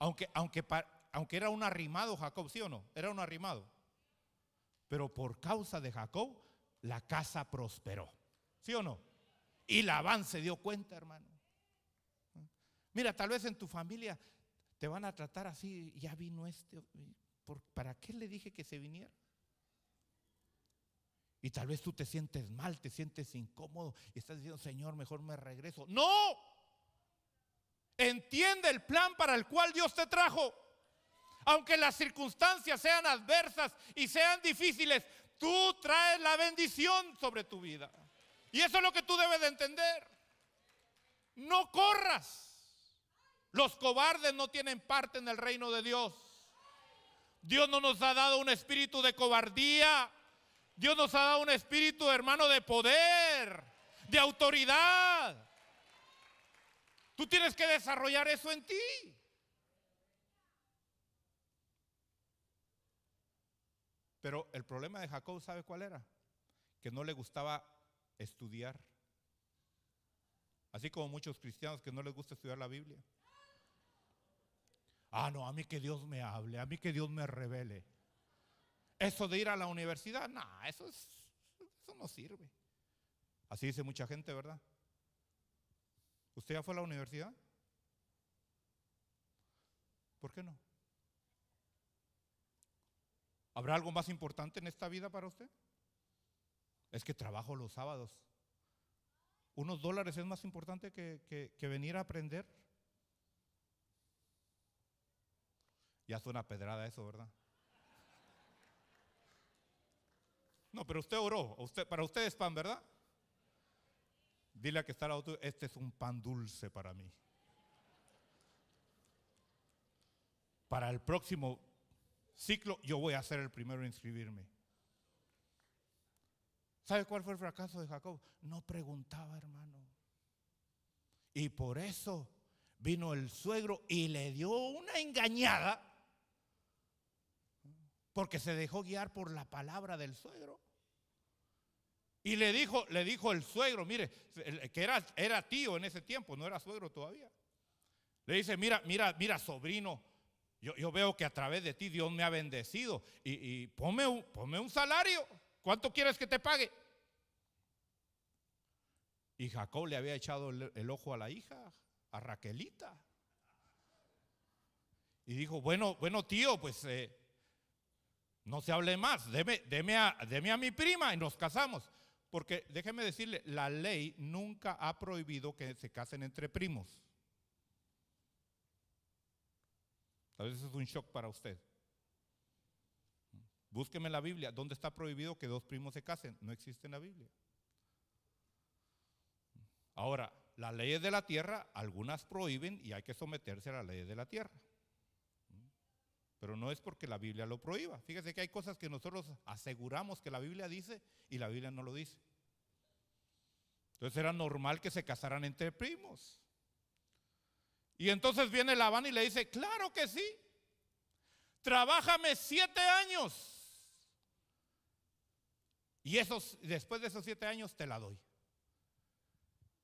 aunque, aunque era un arrimado Jacob, ¿sí o no? Era un arrimado. Pero por causa de Jacob, la casa prosperó. ¿Sí o no? Y Labán se dio cuenta, hermano. Mira, tal vez en tu familia te van a tratar así, ya vino este, ¿para qué le dije que se viniera? Y tal vez tú te sientes mal, te sientes incómodo y estás diciendo, Señor, mejor me regreso. No, Entiende el plan para el cual Dios te trajo. Aunque las circunstancias sean adversas y sean difíciles, tú traes la bendición sobre tu vida. Y eso es lo que tú debes de entender. No corras. Los cobardes no tienen parte en el reino de Dios. Dios no nos ha dado un espíritu de cobardía. Dios nos ha dado un espíritu, hermano, de poder, de autoridad. Tú tienes que desarrollar eso en ti. Pero el problema de Jacob, ¿sabe cuál era? Que no le gustaba estudiar. Así como muchos cristianos que no les gusta estudiar la Biblia. Ah, no, a mí que Dios me hable, a mí que Dios me revele. Eso de ir a la universidad, no, eso, es, eso no sirve. Así dice mucha gente, ¿verdad? ¿Usted ya fue a la universidad? ¿Por qué no? ¿Habrá algo más importante en esta vida para usted? Es que trabajo los sábados. ¿Unos dólares es más importante que, venir a aprender? Ya suena pedrada eso, ¿verdad? No, pero usted oró. para usted es pan, ¿verdad? Dile a que está la lado este es un pan dulce para mí. Para el próximo ciclo yo voy a ser el primero en inscribirme. ¿Sabe cuál fue el fracaso de Jacob? No preguntaba, hermano. Y por eso vino el suegro y le dio una engañada porque se dejó guiar por la palabra del suegro. Y le dijo, le dijo el suegro, mire, que era, era tío en ese tiempo, no era suegro todavía. Le dice, mira, mira, mira, sobrino, yo, veo que a través de ti Dios me ha bendecido y, ponme, un, salario. ¿Cuánto quieres que te pague? Y Jacob le había echado el, ojo a la hija, a Raquelita. Y dijo, bueno, bueno tío, pues eh, no se hable más, deme, deme, deme, a, mi prima y nos casamos. Porque déjeme decirle, la ley nunca ha prohibido que se casen entre primos. Tal veces es un shock para usted. Búsqueme la Biblia. ¿Dónde está prohibido que dos primos se casen? No existe en la Biblia. Ahora, las leyes de la tierra, algunas prohíben y hay que someterse a las leyes de la tierra. Pero no es porque la Biblia lo prohíba. Fíjese que hay cosas que nosotros aseguramos que la Biblia dice y la Biblia no lo dice. Entonces era normal que se casaran entre primos. Y entonces viene Labán y le dice, claro que sí, trabájame siete años. Y esos, después de esos siete años te la doy.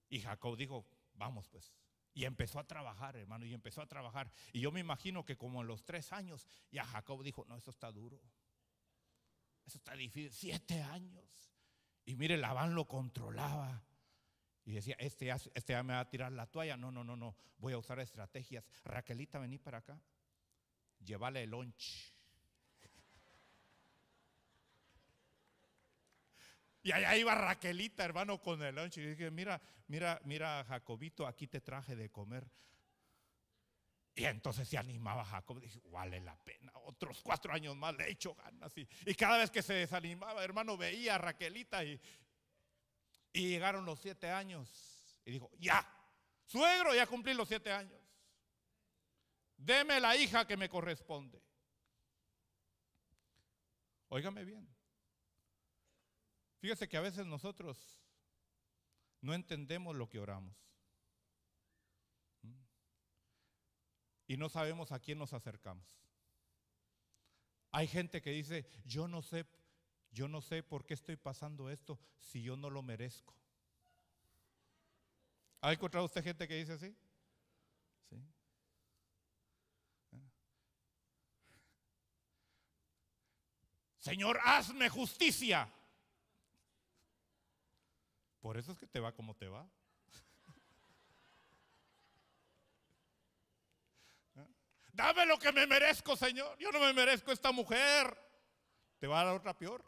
Y Jacob dijo, vamos pues. Y empezó a trabajar, hermano, y empezó a trabajar. Y yo me imagino que como en los tres años, ya Jacob dijo, no, eso está duro. Eso está difícil. Siete años. Y mire, Labán lo controlaba. Y decía, este, este ya me va a tirar la toalla. No, no, no, no. Voy a usar estrategias. Raquelita, vení para acá. Llévale el lunch. Y allá iba Raquelita, hermano, con el lunch. Y dije, mira, mira, mira, Jacobito, aquí te traje de comer. Y entonces se animaba Jacob, dije, vale la pena, otros cuatro años más le hecho ganas. Y, y cada vez que se desanimaba, hermano, veía a Raquelita y, y llegaron los siete años. Y dijo, ya, suegro, ya cumplí los siete años. Deme la hija que me corresponde. Óigame bien. Fíjese que a veces nosotros no entendemos lo que oramos. Y no sabemos a quién nos acercamos. Hay gente que dice, yo no sé, yo no sé por qué estoy pasando esto si yo no lo merezco. ¿Ha encontrado usted gente que dice así? Sí. Señor, hazme justicia. Por eso es que te va como te va. Dame lo que me merezco, Señor. Yo no me merezco esta mujer. Te va a dar otra peor.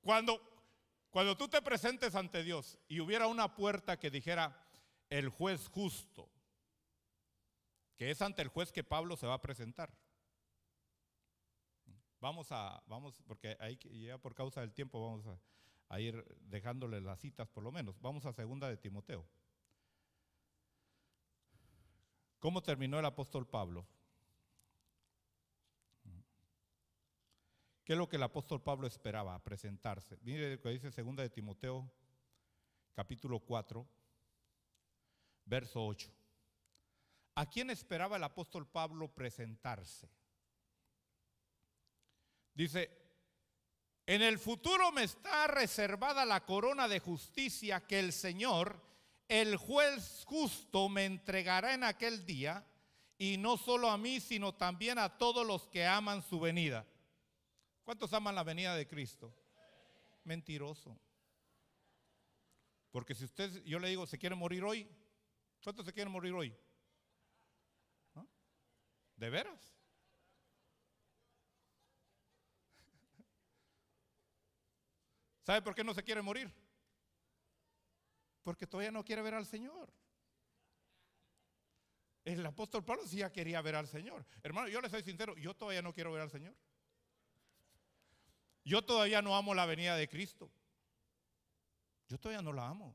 Cuando, cuando tú te presentes ante Dios y hubiera una puerta que dijera el juez justo, que es ante el juez que Pablo se va a presentar. Vamos a, vamos, porque ahí ya por causa del tiempo vamos a, ir dejándole las citas por lo menos. Vamos a segunda de Timoteo. ¿Cómo terminó el apóstol Pablo? ¿Qué es lo que el apóstol Pablo esperaba? Presentarse. Mire lo que dice segunda de Timoteo, capítulo 4, verso 8. ¿A quién esperaba el apóstol Pablo presentarse? Dice, en el futuro me está reservada la corona de justicia que el Señor, el juez justo, me entregará en aquel día, y no solo a mí, sino también a todos los que aman su venida. ¿Cuántos aman la venida de Cristo? Mentiroso. Porque si usted, yo le digo, ¿se quiere morir hoy? ¿Cuántos se quieren morir hoy? ¿De veras? ¿Sabe por qué no se quiere morir? Porque todavía no quiere ver al Señor. El apóstol Pablo sí ya quería ver al Señor. Hermano, yo le soy sincero, yo todavía no quiero ver al Señor. Yo todavía no amo la venida de Cristo. Yo todavía no la amo.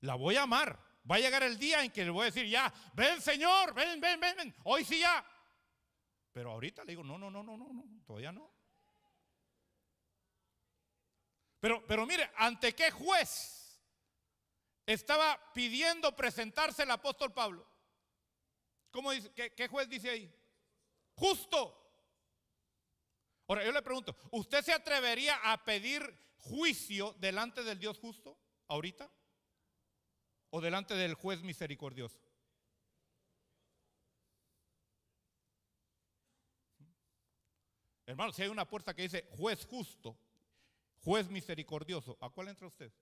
La voy a amar. Va a llegar el día en que le voy a decir, ya, ven Señor, ven, ven, ven, Hoy sí ya. Pero ahorita le digo, no, no, no, no, no, no, todavía no. Pero, mire, ¿ante qué juez estaba pidiendo presentarse el apóstol Pablo? ¿Cómo dice? ¿Qué, qué juez dice ahí? Justo. Ahora, yo le pregunto, ¿usted se atrevería a pedir juicio delante del Dios justo ahorita? ¿O delante del juez misericordioso? Hermano, si hay una puerta que dice juez justo, juez misericordioso, ¿a cuál entra usted?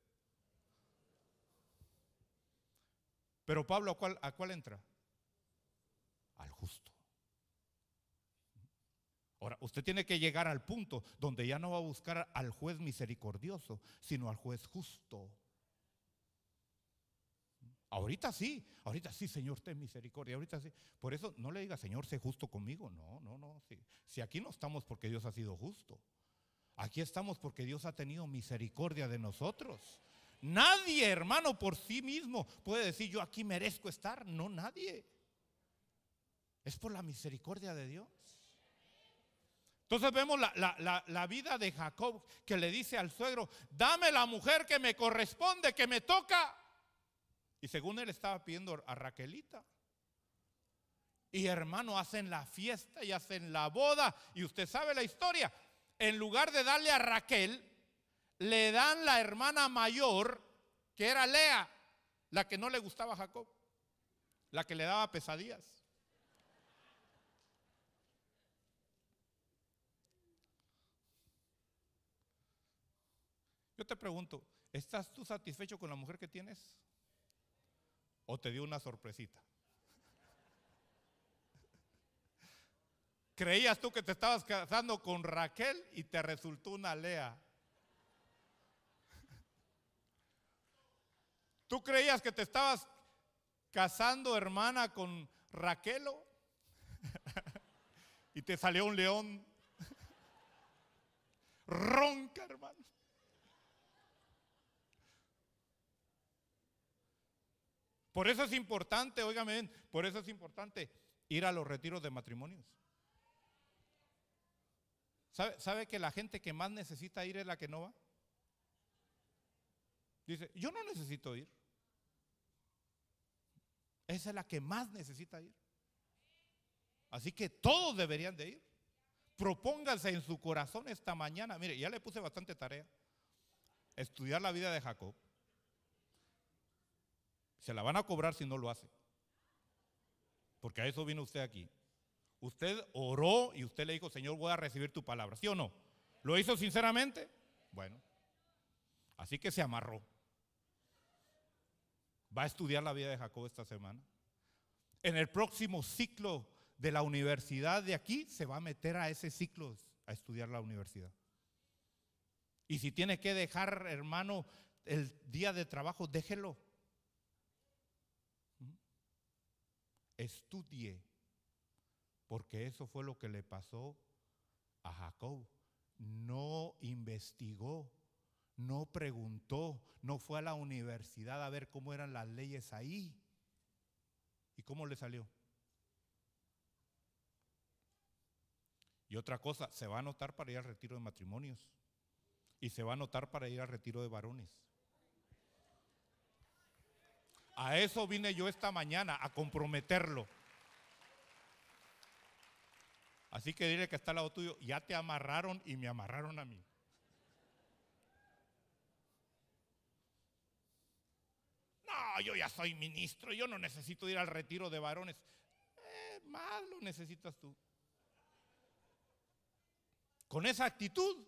Pero Pablo, ¿a cuál, entra? Al justo. Ahora, usted tiene que llegar al punto donde ya no va a buscar al juez misericordioso, sino al juez justo. Ahorita sí, ahorita sí, Señor, ten misericordia, ahorita sí. Por eso no le diga, Señor, sé justo conmigo. No, no, no. Si aquí no estamos porque Dios ha sido justo. Aquí estamos porque Dios ha tenido misericordia de nosotros. Nadie, hermano, por sí mismo puede decir yo aquí merezco estar. No, nadie. Es por la misericordia de Dios. Entonces vemos la, vida de Jacob que le dice al suegro, dame la mujer que me corresponde, que me toca. Y según él estaba pidiendo a Raquelita. Y hermano, hacen la fiesta y hacen la boda. Y usted sabe la historia en lugar de darle a Raquel, le dan la hermana mayor, que era Lea, la que no le gustaba a Jacob, la que le daba pesadillas. Yo te pregunto, ¿estás tú satisfecho con la mujer que tienes? ¿O te dio una sorpresita? Creías tú que te estabas casando con Raquel y te resultó una Lea. Tú creías que te estabas casando hermana con Raquelo y te salió un león. Ronca, hermano. Por eso es importante, óigame bien, por eso es importante ir a los retiros de matrimonios. ¿Sabe, que la gente que más necesita ir es la que no va? Dice, yo no necesito ir. Esa es la que más necesita ir. Así que todos deberían de ir. Propónganse en su corazón esta mañana. Mire, ya le puse bastante tarea. Estudiar la vida de Jacob. Se la van a cobrar si no lo hace. Porque a eso vino usted aquí. Usted oró y usted le dijo, Señor, voy a recibir tu palabra. ¿Sí o no? ¿Lo hizo sinceramente? Bueno. Así que se amarró. Va a estudiar la vida de Jacob esta semana. En el próximo ciclo de la universidad de aquí se va a meter a ese ciclo a estudiar la universidad. Y si tiene que dejar, hermano, el día de trabajo, déjelo. ¿Mm? Estudie porque eso fue lo que le pasó a Jacob. No investigó, no preguntó, no fue a la universidad a ver cómo eran las leyes ahí. ¿Y cómo le salió? Y otra cosa, se va a anotar para ir al retiro de matrimonios. Y se va a anotar para ir al retiro de varones. A eso vine yo esta mañana, a comprometerlo. Así que dile que está al lado tuyo, ya te amarraron y me amarraron a mí. No, yo ya soy ministro, yo no necesito ir al retiro de varones. Eh, más lo necesitas tú. Con esa actitud.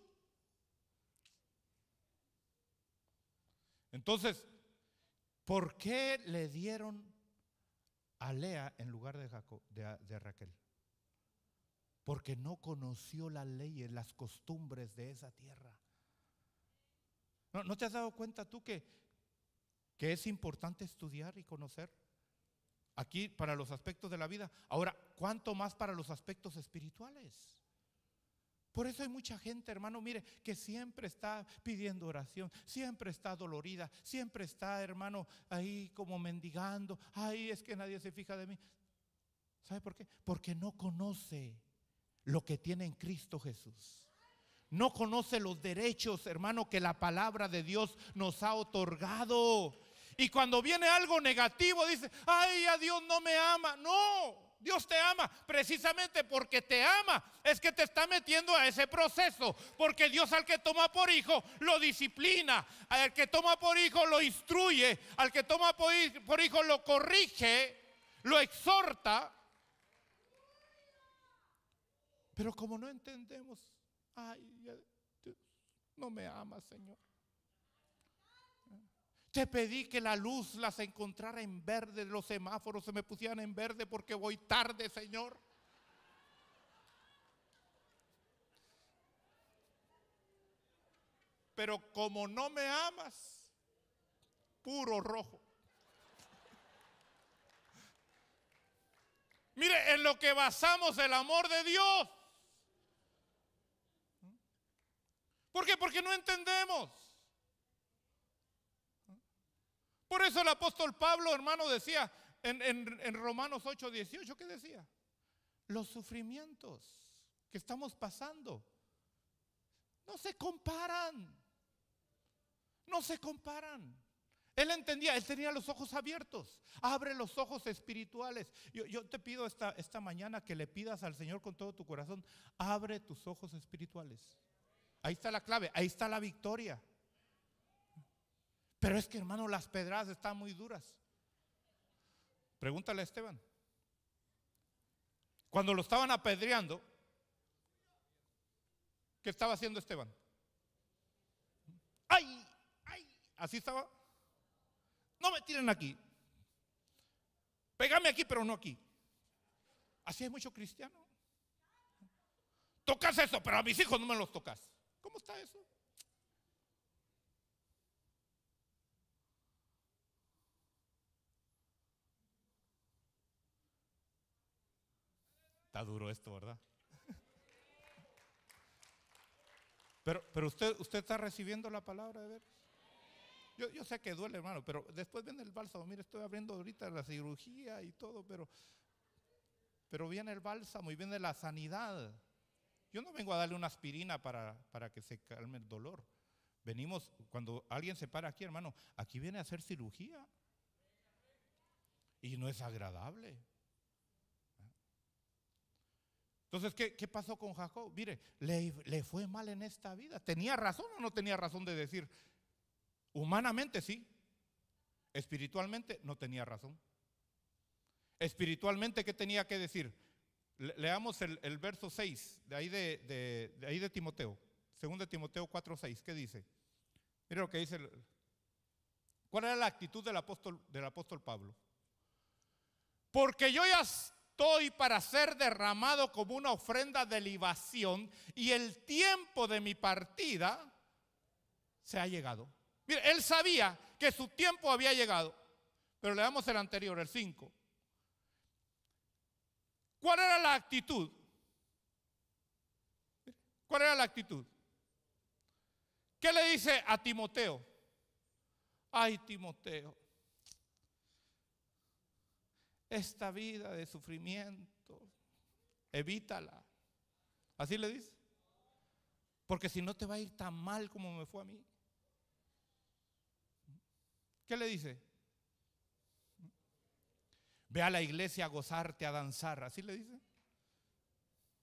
Entonces, ¿por qué le dieron a Lea en lugar de Raquel? porque no conoció las leyes, las costumbres de esa tierra. ¿No, te has dado cuenta tú que, que es importante estudiar y conocer? Aquí para los aspectos de la vida. Ahora, ¿cuánto más para los aspectos espirituales? Por eso hay mucha gente, hermano, mire, que siempre está pidiendo oración, siempre está dolorida, siempre está, hermano, ahí como mendigando. Ay, es que nadie se fija de mí. ¿Sabe por qué? Porque no conoce lo que tiene en Cristo Jesús. No conoce los derechos, hermano, que la palabra de Dios nos ha otorgado. Y cuando viene algo negativo, dice, ay, a Dios no me ama. No, Dios te ama. Precisamente porque te ama es que te está metiendo a ese proceso. Porque Dios al que toma por hijo lo disciplina. Al que toma por hijo lo instruye. Al que toma por hijo lo corrige, lo exhorta. Pero como no entendemos, ay, no me amas, Señor. Te pedí que la luz las encontrara en verde, los semáforos se me pusieran en verde porque voy tarde, Señor. Pero como no me amas, puro rojo. Mire, en lo que basamos el amor de Dios ¿Por qué? Porque no entendemos. Por eso el apóstol Pablo, hermano, decía en, Romanos 8, 18, ¿qué decía? Los sufrimientos que estamos pasando no se comparan. No se comparan. Él entendía, él tenía los ojos abiertos. Abre los ojos espirituales. Yo, yo, te pido esta, esta mañana que le pidas al Señor con todo tu corazón, abre tus ojos espirituales. Ahí está la clave, ahí está la victoria. Pero es que, hermano, las pedradas están muy duras. Pregúntale a Esteban. Cuando lo estaban apedreando, ¿qué estaba haciendo Esteban? ¡Ay! ¡Ay! Así estaba. No me tiren aquí. Pégame aquí, pero no aquí. Así es mucho cristiano. Tocas eso, pero a mis hijos no me los tocas. ¿Cómo está eso? Está duro esto, ¿verdad? Pero, pero usted, usted está recibiendo la palabra de ver. Yo, sé que duele, hermano, pero después viene el bálsamo. Mire, estoy abriendo ahorita la cirugía y todo, pero, pero viene el bálsamo y viene la sanidad. Yo no vengo a darle una aspirina para, para que se calme el dolor. Venimos, cuando alguien se para aquí, hermano, aquí viene a hacer cirugía. Y no es agradable. Entonces, ¿qué, qué pasó con Jacob? Mire, le, le, fue mal en esta vida. ¿Tenía razón o no tenía razón de decir? Humanamente sí. Espiritualmente no tenía razón. Espiritualmente, ¿qué tenía que decir? leamos el, verso 6, de ahí de, ahí de Timoteo, 2 Timoteo 4, 6, ¿qué dice? Mire lo que dice. ¿Cuál era la actitud del apóstol, del apóstol Pablo? Porque yo ya estoy para ser derramado como una ofrenda de libación y el tiempo de mi partida se ha llegado. Mire, él sabía que su tiempo había llegado, pero leamos el anterior, el 5. ¿Cuál era la actitud? ¿Cuál era la actitud? ¿Qué le dice a Timoteo? Ay, Timoteo, esta vida de sufrimiento, evítala. ¿Así le dice? Porque si no te va a ir tan mal como me fue a mí. ¿Qué le dice? Ve a la iglesia a gozarte, a danzar. Así le dice.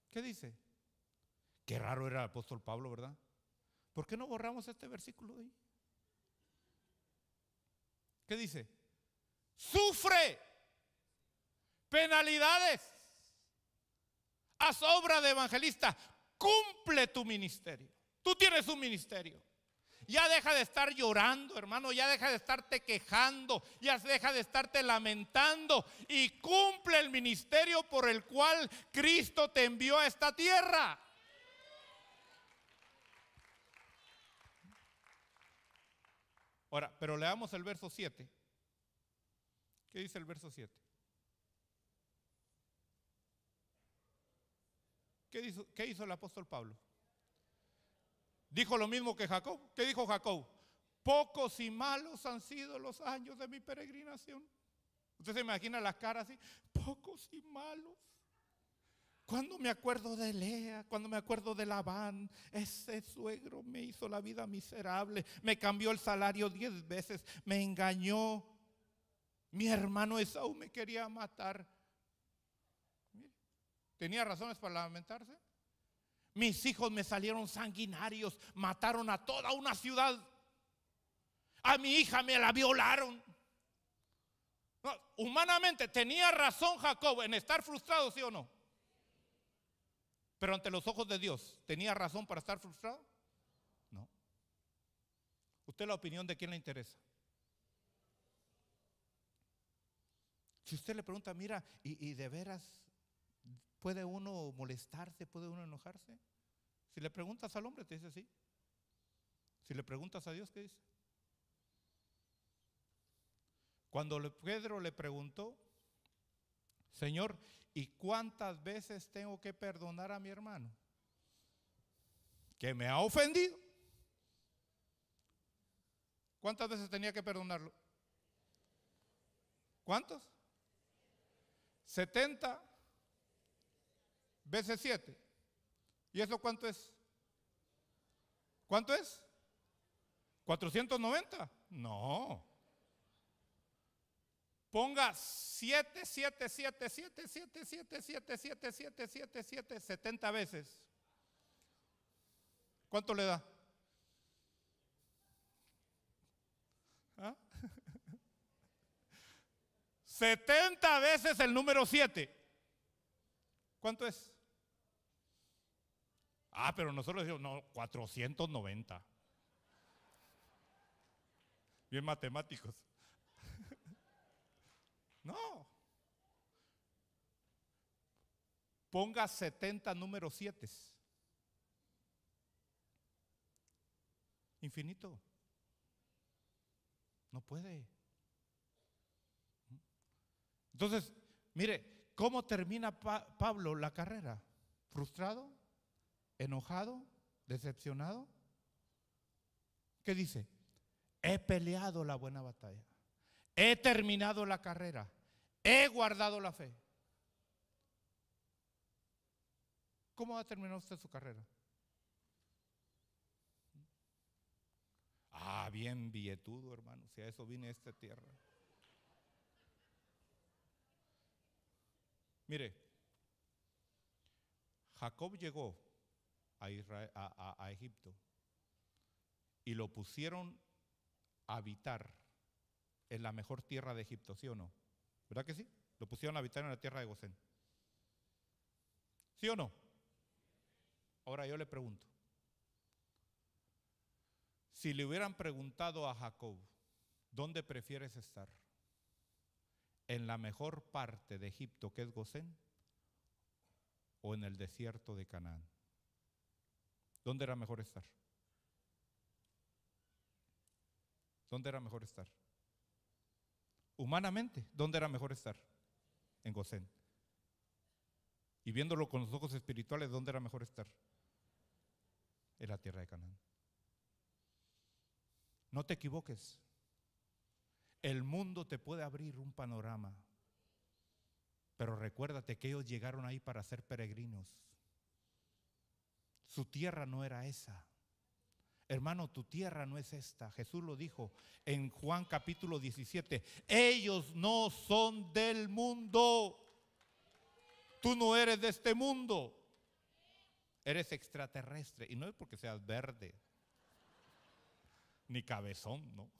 ¿Qué dice? Qué raro era el apóstol Pablo, ¿verdad? ¿Por qué no borramos este versículo de ahí? ¿Qué dice? Sufre penalidades. Haz obra de evangelista. Cumple tu ministerio. Tú tienes un ministerio. Ya deja de estar llorando, hermano. Ya deja de estarte quejando. Ya deja de estarte lamentando. Y cumple el ministerio por el cual Cristo te envió a esta tierra. Ahora, pero leamos el verso 7. ¿Qué dice el verso 7? ¿Qué hizo, ¿Qué hizo, el apóstol Pablo? Dijo lo mismo que Jacob. ¿Qué dijo Jacob? Pocos y malos han sido los años de mi peregrinación. Usted se imagina las caras así, pocos y malos. Cuando me acuerdo de Lea, cuando me acuerdo de Labán, ese suegro me hizo la vida miserable, me cambió el salario diez veces, me engañó. Mi hermano Esaú me quería matar. ¿Tenía razones para lamentarse? Mis hijos me salieron sanguinarios, mataron a toda una ciudad. A mi hija me la violaron. humanamente tenía razón Jacob en estar frustrado, sí o no. Pero ante los ojos de Dios, ¿tenía razón para estar frustrado? No. ¿Usted la opinión de quién le interesa? Si usted le pregunta, mira, y de veras ¿Puede uno molestarse? ¿Puede uno enojarse? Si le preguntas al hombre, te dice sí. Si le preguntas a Dios, ¿qué dice? Cuando Pedro le preguntó, Señor, ¿y cuántas veces tengo que perdonar a mi hermano? Que me ha ofendido. ¿Cuántas veces tenía que perdonarlo? ¿Cuántos? 70 veces 7. ¿Y eso cuánto es? ¿Cuánto es? 490. No. Ponga 7, 7, 7, 7, 7, 7, 7, 7, 7, 7, 7, 70 veces. ¿Cuánto le da? ¿Ah? 70 veces el número 7. ¿Cuánto es? Ah, pero nosotros decimos, no, 490. Bien matemáticos. no. Ponga 70 números 7. Infinito. No puede. Entonces, mire, ¿cómo termina Pablo la carrera? ¿Frustrado? enojado, decepcionado. ¿Qué dice? He peleado la buena batalla. He terminado la carrera. He guardado la fe. ¿Cómo ha terminado usted su carrera? Ah, bien billetudo, hermano. Si a eso vine esta tierra. Mire, Jacob llegó a, Egipto y lo pusieron a habitar en la mejor tierra de Egipto, ¿sí o no? ¿Verdad que sí? Lo pusieron a habitar en la tierra de Gosén. ¿Sí o no? Ahora yo le pregunto, si le hubieran preguntado a Jacob, ¿dónde prefieres estar? ¿En la mejor parte de Egipto que es Gosén o en el desierto de Canaán? ¿Dónde era mejor estar? ¿Dónde era mejor estar? Humanamente, ¿dónde era mejor estar? En Gosén. Y viéndolo con los ojos espirituales, ¿dónde era mejor estar? En la tierra de Canaán. No te equivoques. El mundo te puede abrir un panorama, pero recuérdate que ellos llegaron ahí para ser peregrinos. Su tierra no era esa. Hermano, tu tierra no es esta. Jesús lo dijo en Juan capítulo 17. Ellos no son del mundo. Tú no eres de este mundo. Eres extraterrestre. Y no es porque seas verde. Ni cabezón, ¿no?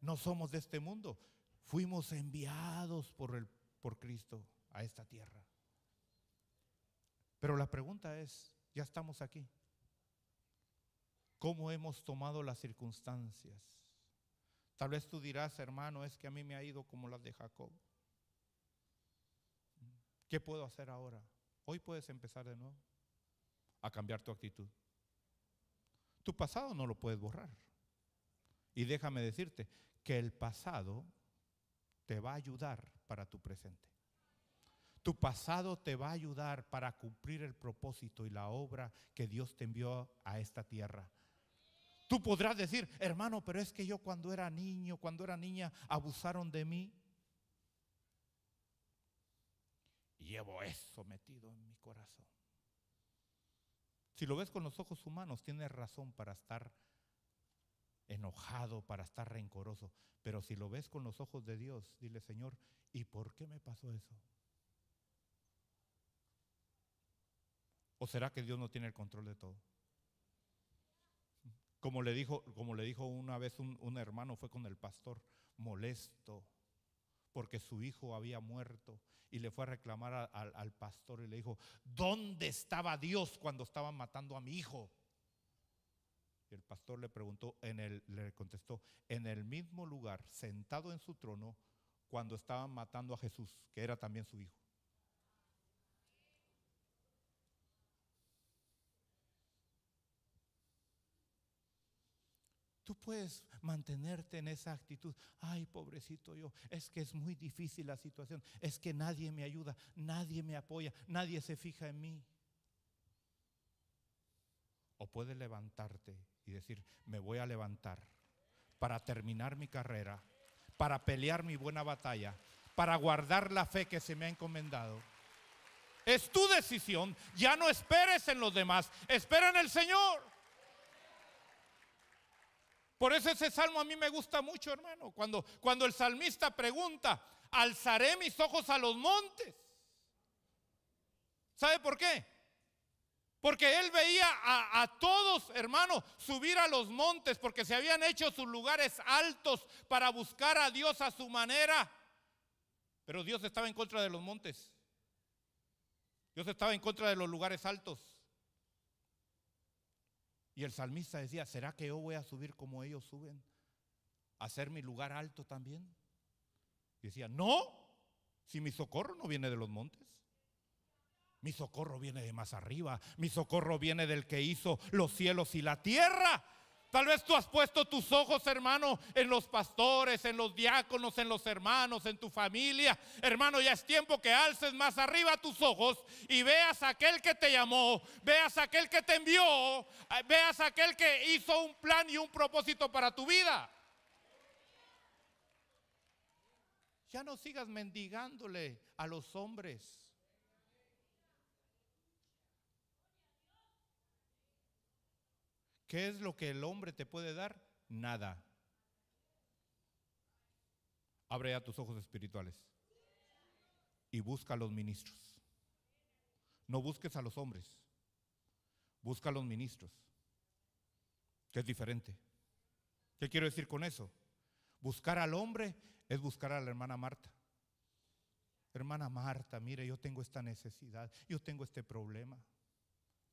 No somos de este mundo. Fuimos enviados por, el, por Cristo a esta tierra. Pero la pregunta es, ya estamos aquí. ¿Cómo hemos tomado las circunstancias? Tal vez tú dirás, hermano, es que a mí me ha ido como las de Jacob. ¿Qué puedo hacer ahora? Hoy puedes empezar de nuevo a cambiar tu actitud. Tu pasado no lo puedes borrar. Y déjame decirte que el pasado te va a ayudar para tu presente. Tu pasado te va a ayudar para cumplir el propósito y la obra que Dios te envió a esta tierra. Tú podrás decir, hermano, pero es que yo cuando era niño, cuando era niña, abusaron de mí. Llevo eso metido en mi corazón. Si lo ves con los ojos humanos, tienes razón para estar enojado, para estar rencoroso. Pero si lo ves con los ojos de Dios, dile, Señor, ¿y por qué me pasó eso? ¿O será que Dios no tiene el control de todo? Como le dijo, como le dijo una vez un, hermano, fue con el pastor, molesto, porque su hijo había muerto y le fue a reclamar al pastor y le dijo, ¿dónde estaba Dios cuando estaban matando a mi hijo? Y el pastor le preguntó, en el, le contestó, en el mismo lugar, sentado en su trono, cuando estaban matando a Jesús, que era también su hijo. puedes mantenerte en esa actitud. Ay, pobrecito yo, es que es muy difícil la situación, es que nadie me ayuda, nadie me apoya, nadie se fija en mí. O puedes levantarte y decir, me voy a levantar para terminar mi carrera, para pelear mi buena batalla, para guardar la fe que se me ha encomendado. Es tu decisión, ya no esperes en los demás, espera en el Señor. Por eso ese salmo a mí me gusta mucho, hermano. Cuando, cuando el salmista pregunta, alzaré mis ojos a los montes. ¿Sabe por qué? Porque él veía a, a, todos, hermano, subir a los montes, porque se habían hecho sus lugares altos para buscar a Dios a su manera. Pero Dios estaba en contra de los montes. Dios estaba en contra de los lugares altos. Y el salmista decía, ¿será que yo voy a subir como ellos suben? a ¿Hacer mi lugar alto también? decía, no, si mi socorro no viene de los montes. Mi socorro viene de más arriba. Mi socorro viene del que hizo los cielos y la tierra. Tal vez tú has puesto tus ojos, hermano, en los pastores, en los diáconos, en los hermanos, en tu familia. Hermano, ya es tiempo que alces más arriba tus ojos y veas aquel que te llamó, veas aquel que te envió, eh, veas aquel que hizo un plan y un propósito para tu vida. Ya no sigas mendigándole a los hombres. ¿Qué es lo que el hombre te puede dar? Nada. Abre ya tus ojos espirituales y busca a los ministros. No busques a los hombres, busca a los ministros, que es diferente. ¿Qué quiero decir con eso? Buscar al hombre es buscar a la hermana Marta. Hermana Marta, mire, yo tengo esta necesidad, yo tengo este problema.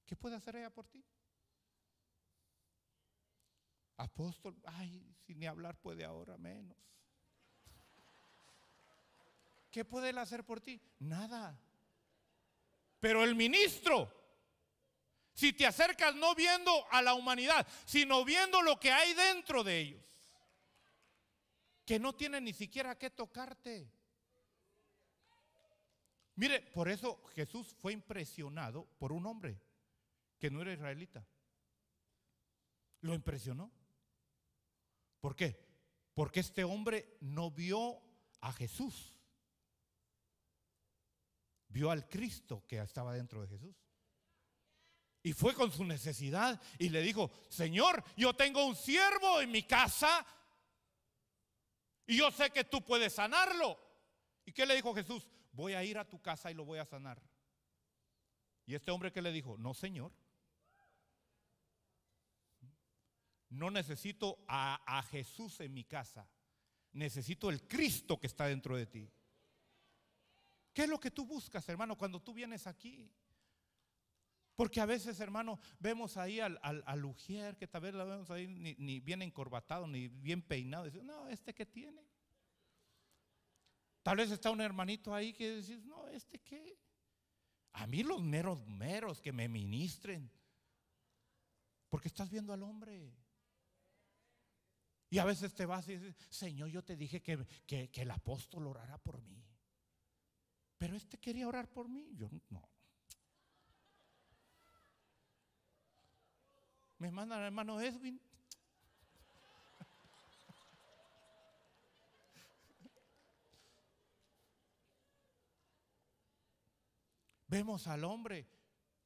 ¿Qué puede hacer ella por ti? Apóstol, ay, si ni hablar puede ahora menos. ¿Qué puede él hacer por ti? Nada. Pero el ministro, si te acercas no viendo a la humanidad, sino viendo lo que hay dentro de ellos, que no tiene ni siquiera que tocarte. Mire, por eso Jesús fue impresionado por un hombre que no era israelita. Lo impresionó. ¿Por qué? Porque este hombre no vio a Jesús. Vio al Cristo que estaba dentro de Jesús. Y fue con su necesidad y le dijo, Señor, yo tengo un siervo en mi casa y yo sé que tú puedes sanarlo. ¿Y qué le dijo Jesús? Voy a ir a tu casa y lo voy a sanar. Y este hombre que le dijo, no, Señor, No necesito a, Jesús en mi casa. Necesito el Cristo que está dentro de ti. ¿Qué es lo que tú buscas, hermano, cuando tú vienes aquí? Porque a veces, hermano, vemos ahí al, Ujier, que tal vez lo vemos ahí ni, bien encorbatado, ni bien peinado. Dices, no, ¿este qué tiene? Tal vez está un hermanito ahí que dice: no, ¿este qué? A mí los meros meros que me ministren. Porque estás viendo al hombre. Y a veces te vas y dices, Señor, yo te dije que, el apóstol orara por mí. Pero este quería orar por mí. Yo no. Me mandan al hermano Edwin. Vemos al hombre,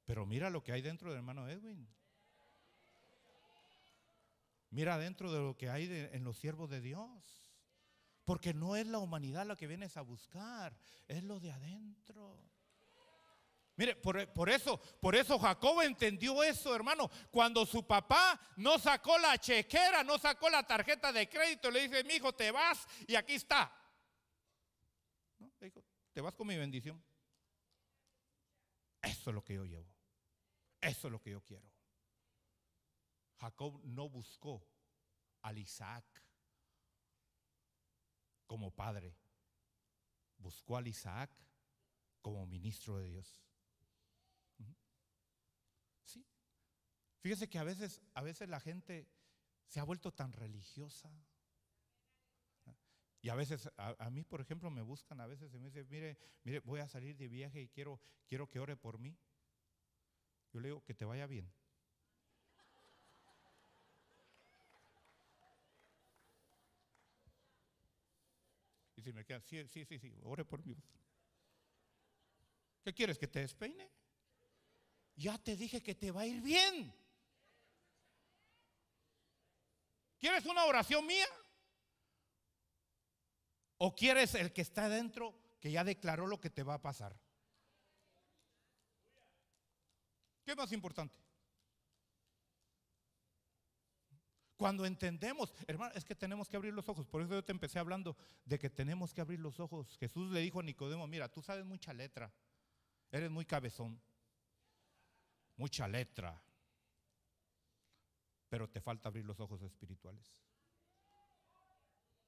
pero mira lo que hay dentro del hermano Edwin. Mira adentro de lo que hay en los siervos de Dios. Porque no es la humanidad la que vienes a buscar, es lo de adentro. Mire, por, eso, por eso Jacob entendió eso, hermano. Cuando su papá no sacó la chequera, no sacó la tarjeta de crédito, le dice, mi hijo, te vas y aquí está. ¿No? dijo, te vas con mi bendición. Eso es lo que yo llevo. Eso es lo que yo quiero. Jacob no buscó al Isaac como padre, buscó al Isaac como ministro de Dios. Sí. Fíjese que a veces, a veces la gente se ha vuelto tan religiosa. Y a veces, a, mí, por ejemplo, me buscan, a veces me dicen, mire, mire, voy a salir de viaje y quiero, quiero que ore por mí. Yo le digo, que te vaya bien. si me sí, sí, sí, ore por mí. ¿Qué quieres? ¿Que te despeine? Ya te dije que te va a ir bien. ¿Quieres una oración mía? ¿O quieres el que está adentro que ya declaró lo que te va a pasar? ¿Qué más importante? Cuando entendemos, hermano, es que tenemos que abrir los ojos. Por eso yo te empecé hablando de que tenemos que abrir los ojos. Jesús le dijo a Nicodemo, mira, tú sabes mucha letra. Eres muy cabezón. Mucha letra. Pero te falta abrir los ojos espirituales.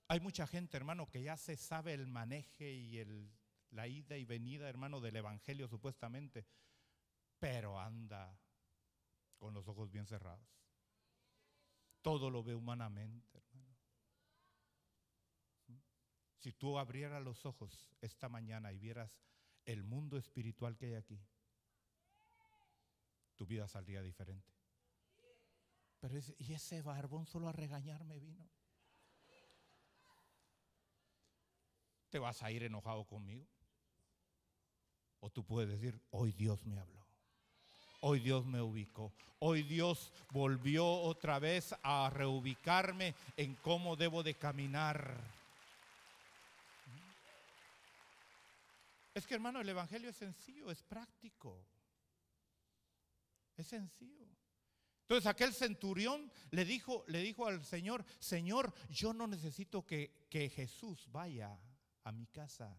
Hay mucha gente, hermano, que ya se sabe el maneje y la ida y venida, hermano, del Evangelio supuestamente, pero anda con los ojos bien cerrados todo lo ve humanamente, hermano. Si tú abrieras los ojos esta mañana y vieras el mundo espiritual que hay aquí, tu vida saldría diferente. Pero y ese barbón solo a regañarme vino. ¿Te vas a ir enojado conmigo? O tú puedes decir, hoy Dios me habló. Hoy Dios me ubicó. Hoy Dios volvió otra vez a reubicarme en cómo debo de caminar. Es que hermano, el Evangelio es sencillo, es práctico. Es sencillo. Entonces aquel centurión le dijo, le dijo al Señor, Señor, yo no necesito que, que Jesús vaya a mi casa.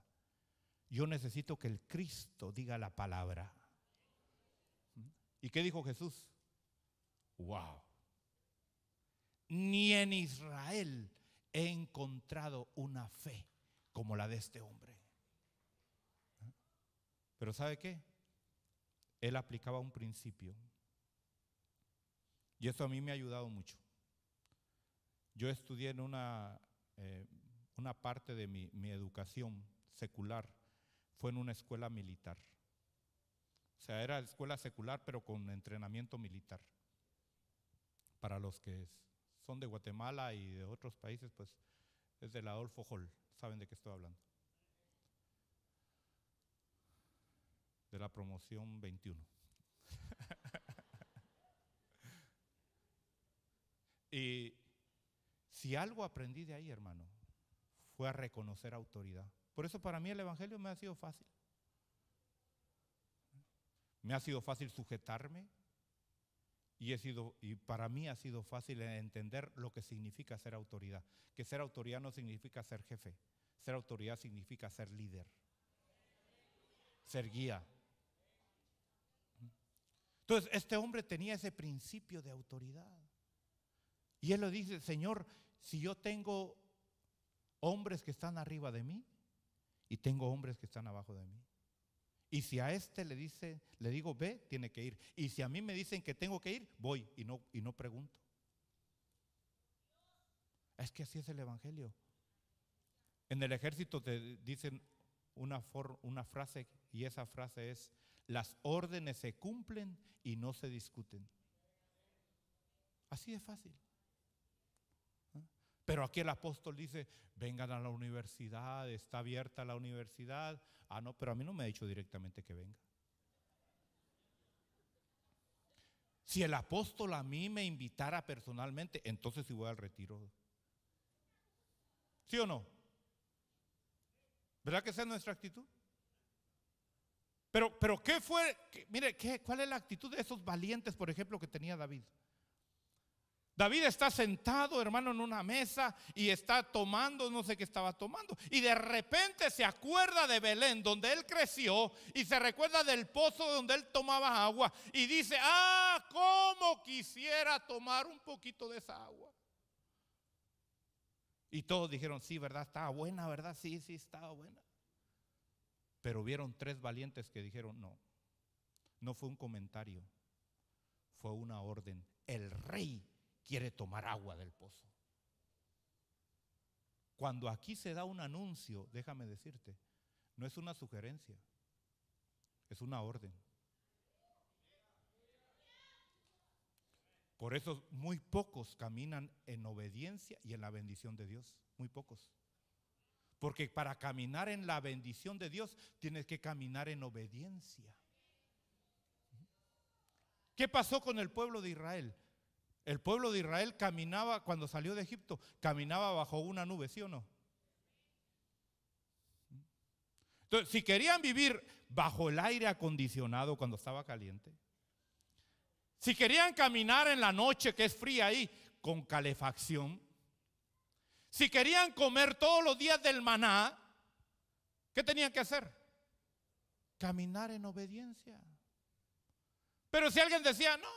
Yo necesito que el Cristo diga la palabra. ¿Y qué dijo Jesús? ¡Wow! Ni en Israel he encontrado una fe como la de este hombre. Pero ¿sabe qué? Él aplicaba un principio. Y eso a mí me ha ayudado mucho. Yo estudié en una, eh, una parte de mi educación secular, fue en una escuela militar. O sea, era escuela secular, pero con entrenamiento militar. Para los que son de Guatemala y de otros países, pues es del Adolfo Hall, saben de qué estoy hablando. De la promoción 21. y si algo aprendí de ahí, hermano, fue a reconocer autoridad. Por eso para mí el Evangelio me ha sido fácil. Me ha sido fácil sujetarme y, sido, y para mí ha sido fácil entender lo que significa ser autoridad. Que ser autoridad no significa ser jefe, ser autoridad significa ser líder, ser guía. Entonces, este hombre tenía ese principio de autoridad. Y él lo dice, Señor, si yo tengo hombres que están arriba de mí y tengo hombres que están abajo de mí, y si a este le dice, le digo ve, tiene que ir. Y si a mí me dicen que tengo que ir, voy y no, y no pregunto. Es que así es el Evangelio. En el ejército te dicen una, una frase y esa frase es, las órdenes se cumplen y no se discuten. Así de fácil. Pero aquí el apóstol dice, vengan a la universidad, está abierta la universidad. Ah, no, pero a mí no me ha dicho directamente que venga. Si el apóstol a mí me invitara personalmente, entonces sí voy al retiro. ¿Sí o no? ¿Verdad que esa es nuestra actitud? Pero, pero ¿qué fue? mire, ¿cuál es la actitud de esos valientes, por ejemplo, que tenía David? David está sentado, hermano, en una mesa y está tomando, no sé qué estaba tomando. Y de repente se acuerda de Belén, donde él creció, y se recuerda del pozo donde él tomaba agua. Y dice, ah, cómo quisiera tomar un poquito de esa agua. Y todos dijeron, sí, ¿verdad? Estaba buena, ¿verdad? Sí, sí, estaba buena. Pero vieron tres valientes que dijeron, no, no fue un comentario, fue una orden. El rey quiere tomar agua del pozo. Cuando aquí se da un anuncio, déjame decirte, no es una sugerencia, es una orden. Por eso muy pocos caminan en obediencia y en la bendición de Dios, muy pocos. Porque para caminar en la bendición de Dios tienes que caminar en obediencia. ¿Qué pasó con el pueblo de Israel? El pueblo de Israel caminaba, cuando salió de Egipto, caminaba bajo una nube, ¿sí o no? Entonces, si querían vivir bajo el aire acondicionado cuando estaba caliente, si querían caminar en la noche que es fría ahí, con calefacción, si querían comer todos los días del maná, ¿qué tenían que hacer? Caminar en obediencia. Pero si alguien decía, no,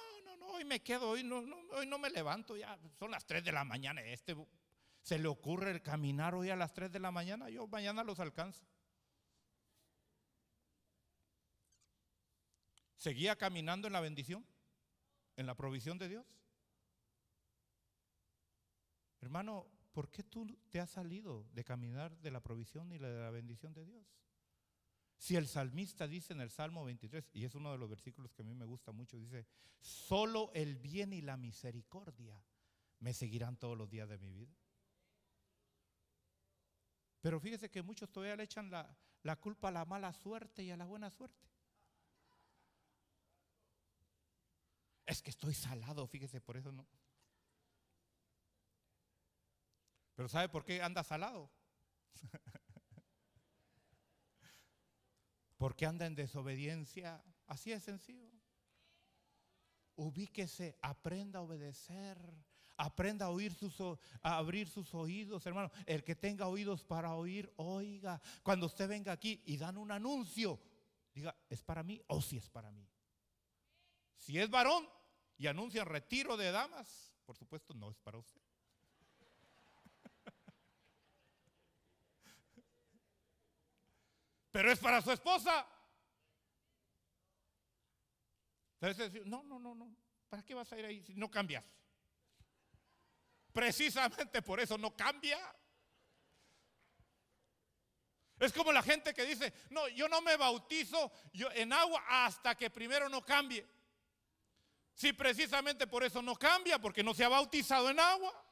hoy me quedo, hoy no, hoy no me levanto, ya son las 3 de la mañana, este se le ocurre el caminar hoy a las 3 de la mañana, yo mañana los alcanzo. Seguía caminando en la bendición, en la provisión de Dios. Hermano, ¿por qué tú te has salido de caminar de la provisión y la de la bendición de Dios? Si el salmista dice en el Salmo 23, y es uno de los versículos que a mí me gusta mucho, dice, solo el bien y la misericordia me seguirán todos los días de mi vida. Pero fíjese que muchos todavía le echan la, la culpa a la mala suerte y a la buena suerte. Es que estoy salado, fíjese, por eso no. Pero ¿sabe por qué anda salado? porque anda en desobediencia. Así es sencillo. Ubíquese, aprenda a obedecer, aprenda a, oír sus, a abrir sus oídos, hermano. El que tenga oídos para oír, oiga. Cuando usted venga aquí y dan un anuncio, diga, ¿es para mí o si es para mí? Si es varón y anuncia retiro de damas, por supuesto no es para usted. pero es para su esposa. Entonces, no, no, no, no, ¿para qué vas a ir ahí si no cambias? Precisamente por eso no cambia. Es como la gente que dice, no, yo no me bautizo yo, en agua hasta que primero no cambie. Si precisamente por eso no cambia, porque no se ha bautizado en agua.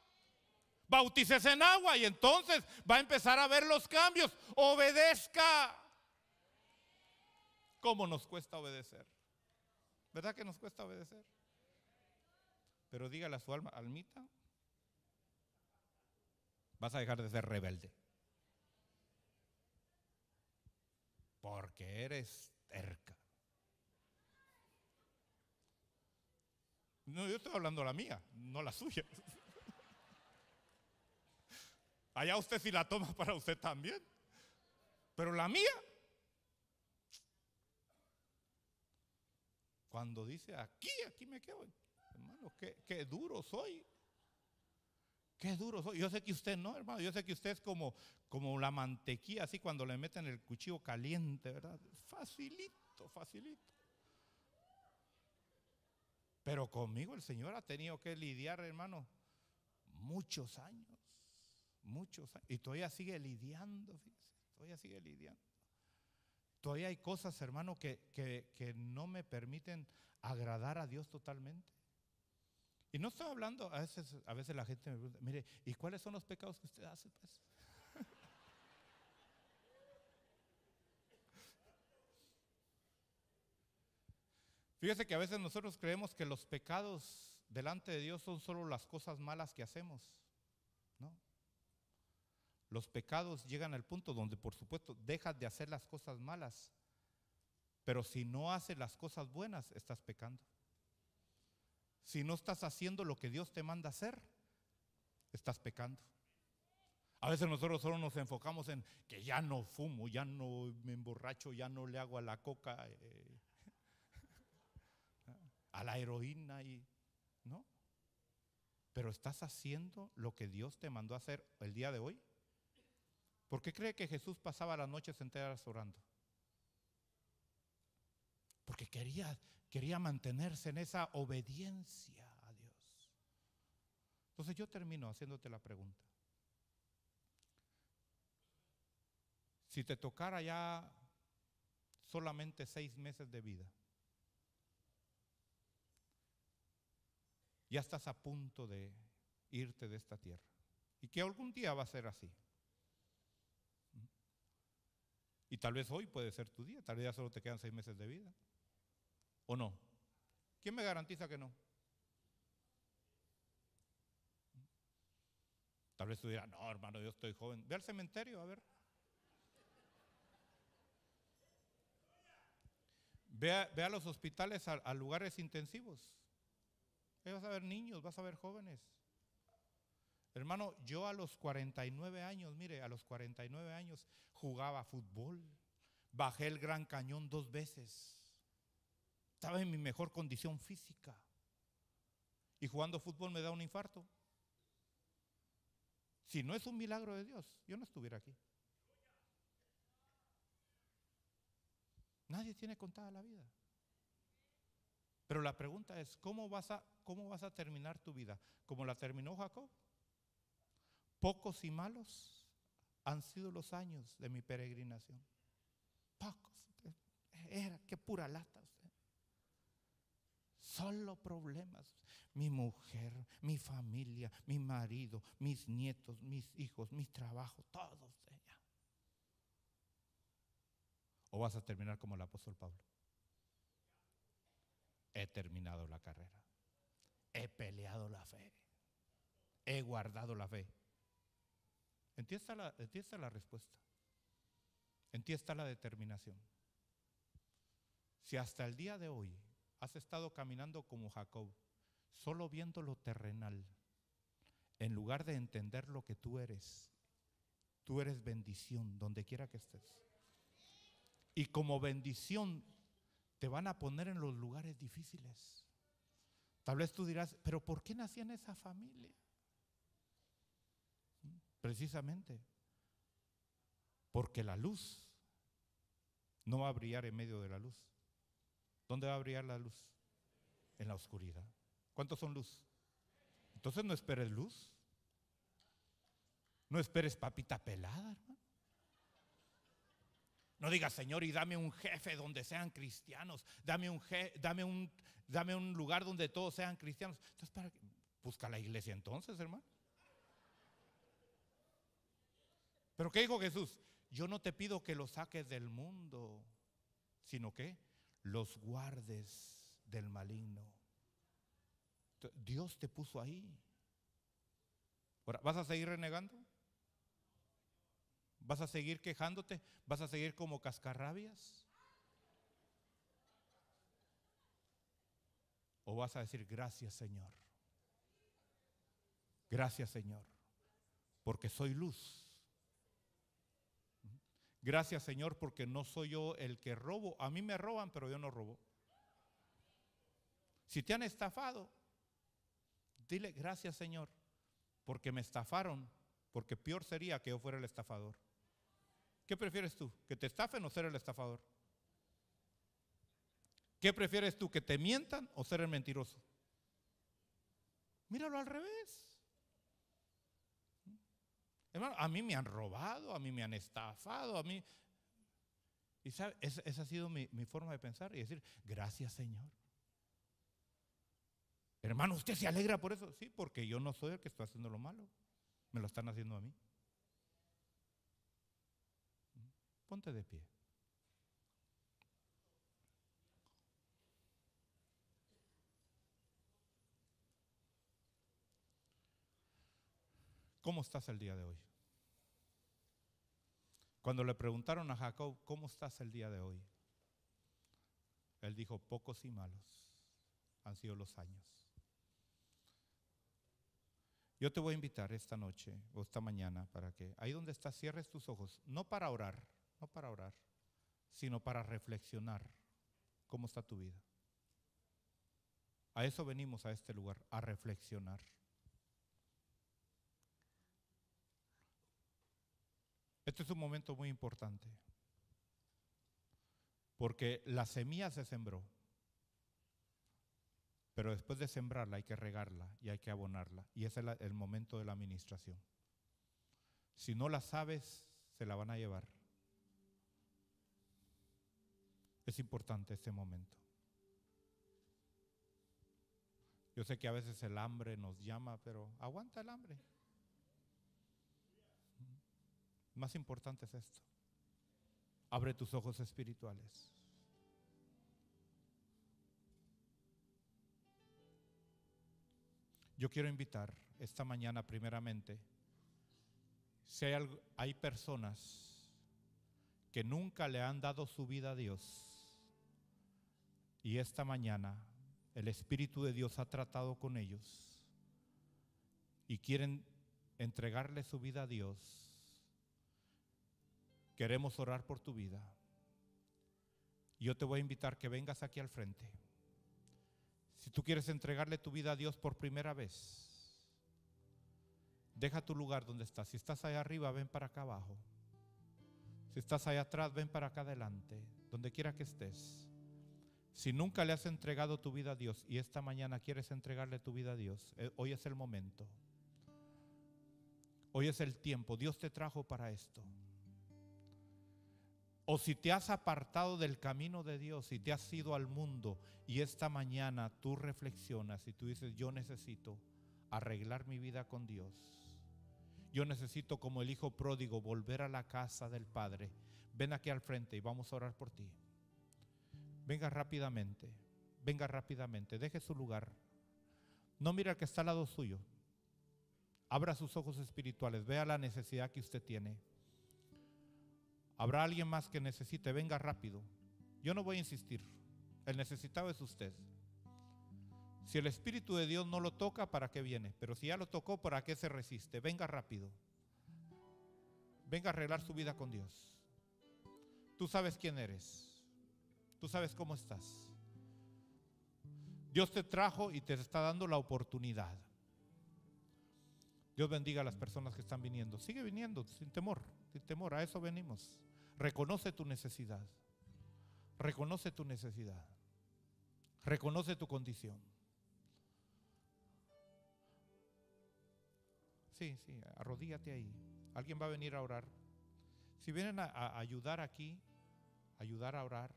Bautícese en agua y entonces va a empezar a ver los cambios. Obedezca. ¿Cómo nos cuesta obedecer? ¿Verdad que nos cuesta obedecer? Pero dígale a su alma, almita, vas a dejar de ser rebelde. Porque eres terca. No, yo estoy hablando la mía, no la suya. Allá usted si la toma para usted también. Pero la mía Cuando dice, aquí, aquí me quedo. Hermano, qué, duro soy. Qué duro soy. Yo sé que usted no, hermano. Yo sé que usted es como, como la mantequilla, así cuando le meten el cuchillo caliente, ¿verdad? Facilito, facilito. Pero conmigo el Señor ha tenido que lidiar, hermano, muchos años. Muchos años. Y todavía sigue lidiando, fíjese. Todavía sigue lidiando. Todavía hay cosas, hermano, que, que, no me permiten agradar a Dios totalmente. Y no estoy hablando, a veces, a veces la gente me pregunta, mire, ¿y cuáles son los pecados que usted hace? Pues? Fíjese que a veces nosotros creemos que los pecados delante de Dios son solo las cosas malas que hacemos. Los pecados llegan al punto donde, por supuesto, dejas de hacer las cosas malas. Pero si no haces las cosas buenas, estás pecando. Si no estás haciendo lo que Dios te manda hacer, estás pecando. A veces nosotros solo nos enfocamos en que ya no fumo, ya no me emborracho, ya no le hago a la coca, eh, a la heroína y no. Pero estás haciendo lo que Dios te mandó hacer el día de hoy. ¿Por qué cree que Jesús pasaba las noches enteras orando? Porque quería, quería mantenerse en esa obediencia a Dios. Entonces yo termino haciéndote la pregunta. Si te tocara ya solamente seis meses de vida, ya estás a punto de irte de esta tierra. Y que algún día va a ser así. Y tal vez hoy puede ser tu día, tal vez ya solo te quedan seis meses de vida. ¿O no? ¿Quién me garantiza que no? Tal vez tú dirás, no, hermano, yo estoy joven. Ve al cementerio, a ver. Ve a, los hospitales, a, a lugares intensivos. Ahí vas a ver niños, vas a ver jóvenes. Hermano, yo a los 49 años, mire, a los 49 años jugaba fútbol, bajé el Gran Cañón dos veces, estaba en mi mejor condición física y jugando fútbol me da un infarto. Si no es un milagro de Dios, yo no estuviera aquí. Nadie tiene contada la vida. Pero la pregunta es, ¿cómo vas a, cómo vas a terminar tu vida? ¿Como la terminó Jacob? Pocos y malos han sido los años de mi peregrinación. Pocos. Era, qué pura lata Solo problemas. Mi mujer, mi familia, mi marido, mis nietos, mis hijos, mi trabajo, todos ella. ¿O vas a terminar como el apóstol Pablo? He terminado la carrera. He peleado la fe. He guardado la fe en ti está la, respuesta. En ti está la determinación. Si hasta el día de hoy has estado caminando como Jacob, solo viendo lo terrenal, en lugar de entender lo que tú eres, tú eres bendición donde quiera que estés. Y como bendición te van a poner en los lugares difíciles. Tal vez tú dirás, pero ¿por qué nací en esa familia? Precisamente. Porque la luz no va a brillar en medio de la luz. ¿Dónde va a brillar la luz? En la oscuridad. ¿Cuántos son luz? Entonces no esperes luz. No esperes papita pelada, hermano. No digas, Señor, y dame un jefe donde sean cristianos. Dame un, dame un, dame un lugar donde todos sean cristianos. Entonces, Busca la iglesia entonces, hermano. Pero ¿qué dijo Jesús? Yo no te pido que los saques del mundo, sino que los guardes del maligno. Dios te puso ahí. ¿vas a seguir renegando? ¿Vas a seguir quejándote? ¿Vas a seguir como cascarrabias? ¿O vas a decir gracias Señor? Gracias Señor, porque soy luz Gracias Señor porque no soy yo el que robo. A mí me roban, pero yo no robo. Si te han estafado, dile gracias Señor porque me estafaron, porque peor sería que yo fuera el estafador. ¿Qué prefieres tú? ¿Que te estafen o ser el estafador? ¿Qué prefieres tú? ¿Que te mientan o ser el mentiroso? Míralo al revés. Hermano, a mí me han robado, a mí me han estafado, a mí... Y sabe, esa, ha sido mi, mi forma de pensar y decir, gracias Señor. Hermano, ¿usted se alegra por eso? Sí, porque yo no soy el que está haciendo lo malo. Me lo están haciendo a mí. Ponte de pie. ¿Cómo estás el día de hoy? Cuando le preguntaron a Jacob, ¿cómo estás el día de hoy? Él dijo, pocos y malos han sido los años. Yo te voy a invitar esta noche o esta mañana para que ahí donde estás cierres tus ojos, no para orar, no para orar, sino para reflexionar cómo está tu vida. A eso venimos a este lugar, a reflexionar. Este es un momento muy importante, porque la semilla se sembró, pero después de sembrarla hay que regarla y hay que abonarla, y ese es el momento de la administración. Si no la sabes, se la van a llevar. Es importante este momento. Yo sé que a veces el hambre nos llama, pero aguanta el hambre. Más importante es esto. Abre tus ojos espirituales. Yo quiero invitar esta mañana primeramente, si hay, hay personas que nunca le han dado su vida a Dios y esta mañana el Espíritu de Dios ha tratado con ellos y quieren entregarle su vida a Dios, Queremos orar por tu vida. Yo te voy a invitar que vengas aquí al frente. Si tú quieres entregarle tu vida a Dios por primera vez, deja tu lugar donde estás. Si estás allá arriba, ven para acá abajo. Si estás allá atrás, ven para acá adelante, donde quiera que estés. Si nunca le has entregado tu vida a Dios y esta mañana quieres entregarle tu vida a Dios, eh, hoy es el momento. Hoy es el tiempo. Dios te trajo para esto o si te has apartado del camino de Dios y te has ido al mundo y esta mañana tú reflexionas y tú dices, yo necesito arreglar mi vida con Dios. Yo necesito como el hijo pródigo volver a la casa del Padre. Ven aquí al frente y vamos a orar por ti. Venga rápidamente, venga rápidamente, deje su lugar. No mira al que está al lado suyo. Abra sus ojos espirituales, vea la necesidad que usted tiene. Habrá alguien más que necesite, venga rápido. Yo no voy a insistir. El necesitado es usted. Si el Espíritu de Dios no lo toca, ¿para qué viene? Pero si ya lo tocó, ¿para qué se resiste? Venga rápido. Venga a arreglar su vida con Dios. Tú sabes quién eres. Tú sabes cómo estás. Dios te trajo y te está dando la oportunidad. Dios bendiga a las personas que están viniendo. Sigue viniendo sin temor, sin temor. A eso venimos. Reconoce tu necesidad. Reconoce tu necesidad. Reconoce tu condición. Sí, sí, arrodíate ahí. Alguien va a venir a orar. Si vienen a, a ayudar aquí, ayudar a orar.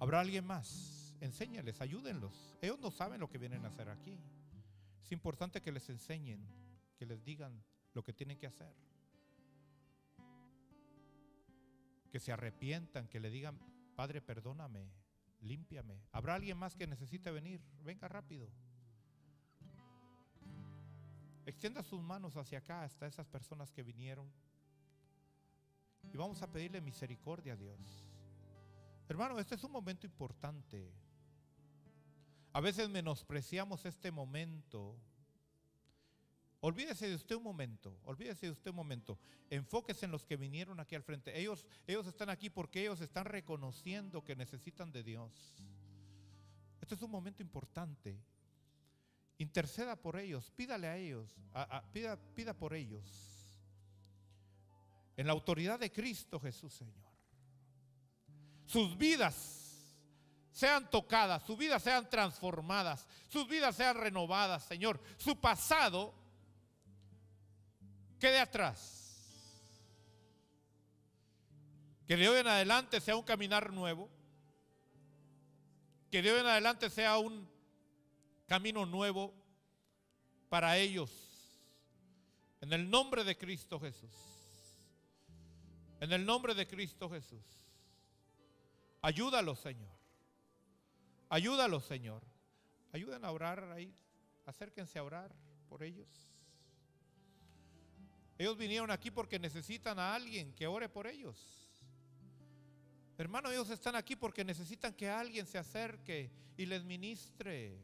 Habrá alguien más. Enséñales, ayúdenlos. Ellos no saben lo que vienen a hacer aquí. Es importante que les enseñen, que les digan lo que tienen que hacer. que se arrepientan, que le digan, Padre, perdóname, límpiame. ¿Habrá alguien más que necesite venir? Venga rápido. Extienda sus manos hacia acá, hasta esas personas que vinieron. Y vamos a pedirle misericordia a Dios. Hermano, este es un momento importante. A veces menospreciamos este momento Olvídese de usted un momento, olvídese de usted un momento. Enfóquese en los que vinieron aquí al frente. Ellos, ellos están aquí porque ellos están reconociendo que necesitan de Dios. Este es un momento importante. Interceda por ellos, pídale a ellos, pida, pida por ellos. En la autoridad de Cristo Jesús, Señor. Sus vidas sean tocadas, sus vidas sean transformadas, sus vidas sean renovadas, Señor. Su pasado quede atrás. Que de hoy en adelante sea un caminar nuevo. Que de hoy en adelante sea un camino nuevo para ellos. En el nombre de Cristo Jesús. En el nombre de Cristo Jesús. Ayúdalo Señor. Ayúdalo Señor. Ayuden a orar ahí. Acérquense a orar por ellos. Ellos vinieron aquí porque necesitan a alguien que ore por ellos. Hermano, ellos están aquí porque necesitan que alguien se acerque y les ministre.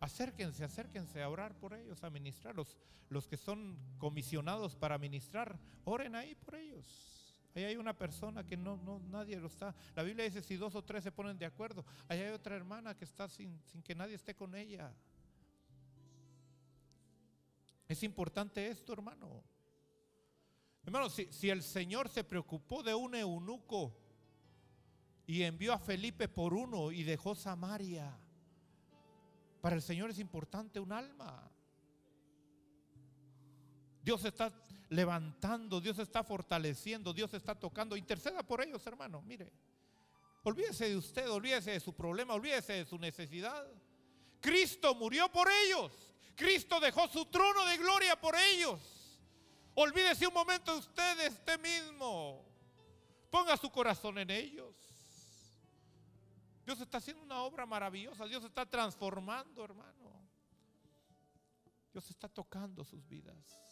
Acérquense, acérquense a orar por ellos, a ministrar. Los, los que son comisionados para ministrar, oren ahí por ellos. Ahí hay una persona que no, no, nadie lo está. La Biblia dice si dos o tres se ponen de acuerdo. Ahí hay otra hermana que está sin, sin que nadie esté con ella. Es importante esto, hermano. Hermano, si, si el Señor se preocupó de un eunuco y envió a Felipe por uno y dejó Samaria, para el Señor es importante un alma. Dios está levantando, Dios está fortaleciendo, Dios está tocando. Interceda por ellos, hermano. Mire, olvídese de usted, olvídese de su problema, olvídese de su necesidad. Cristo murió por ellos. Cristo dejó su trono de gloria por ellos. Olvídese un momento de usted, de este mismo. Ponga su corazón en ellos. Dios está haciendo una obra maravillosa. Dios está transformando, hermano. Dios está tocando sus vidas.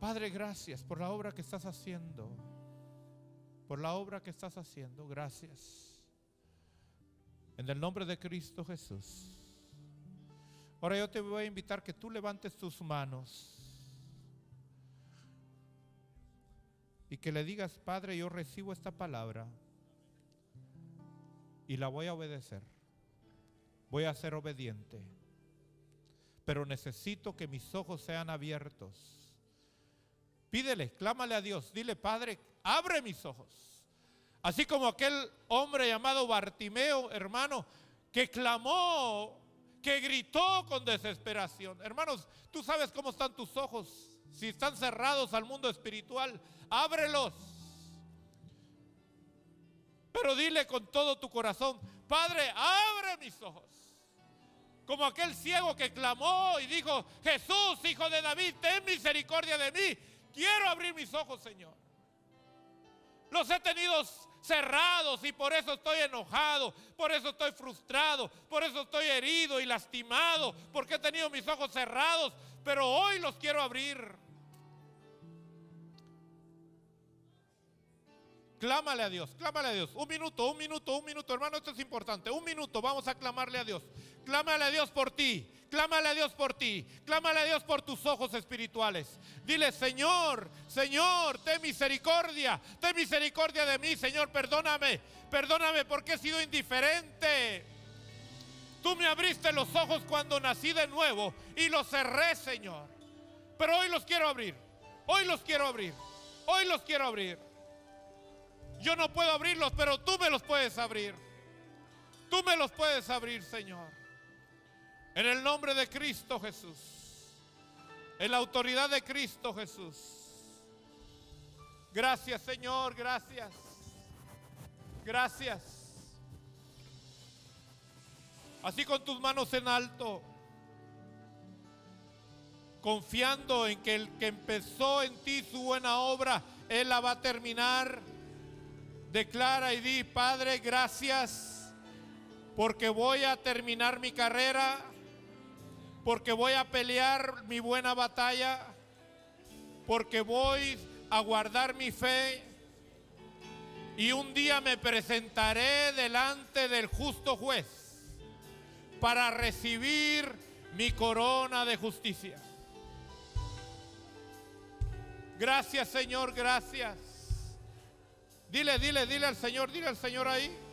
Padre, gracias por la obra que estás haciendo. Por la obra que estás haciendo, gracias. En el nombre de Cristo Jesús. Ahora yo te voy a invitar que tú levantes tus manos y que le digas, Padre, yo recibo esta palabra y la voy a obedecer. Voy a ser obediente. Pero necesito que mis ojos sean abiertos Pídele, clámale a Dios. Dile, Padre, abre mis ojos. Así como aquel hombre llamado Bartimeo, hermano, que clamó, que gritó con desesperación. Hermanos, tú sabes cómo están tus ojos. Si están cerrados al mundo espiritual, ábrelos. Pero dile con todo tu corazón, Padre, abre mis ojos. Como aquel ciego que clamó y dijo, Jesús, hijo de David, ten misericordia de mí quiero abrir mis ojos, Señor. Los he tenido cerrados y por eso estoy enojado, por eso estoy frustrado, por eso estoy herido y lastimado, porque he tenido mis ojos cerrados, pero hoy los quiero abrir. Clámale a Dios, clámale a Dios. Un minuto, un minuto, un minuto, hermano, esto es importante. Un minuto, vamos a clamarle a Dios. Clámale a Dios por ti. Clámale a Dios por ti. Clámale a Dios por tus ojos espirituales. Dile, Señor, Señor, ten misericordia. Ten misericordia de mí, Señor. Perdóname. Perdóname porque he sido indiferente. Tú me abriste los ojos cuando nací de nuevo y los cerré, Señor. Pero hoy los quiero abrir. Hoy los quiero abrir. Hoy los quiero abrir. Yo no puedo abrirlos, pero tú me los puedes abrir. Tú me los puedes abrir, Señor. En el nombre de Cristo Jesús. En la autoridad de Cristo Jesús. Gracias Señor, gracias. Gracias. Así con tus manos en alto. Confiando en que el que empezó en ti su buena obra, Él la va a terminar. Declara y di, Padre, gracias porque voy a terminar mi carrera porque voy a pelear mi buena batalla, porque voy a guardar mi fe y un día me presentaré delante del justo juez para recibir mi corona de justicia. Gracias Señor, gracias. Dile, dile, dile al Señor, dile al Señor ahí.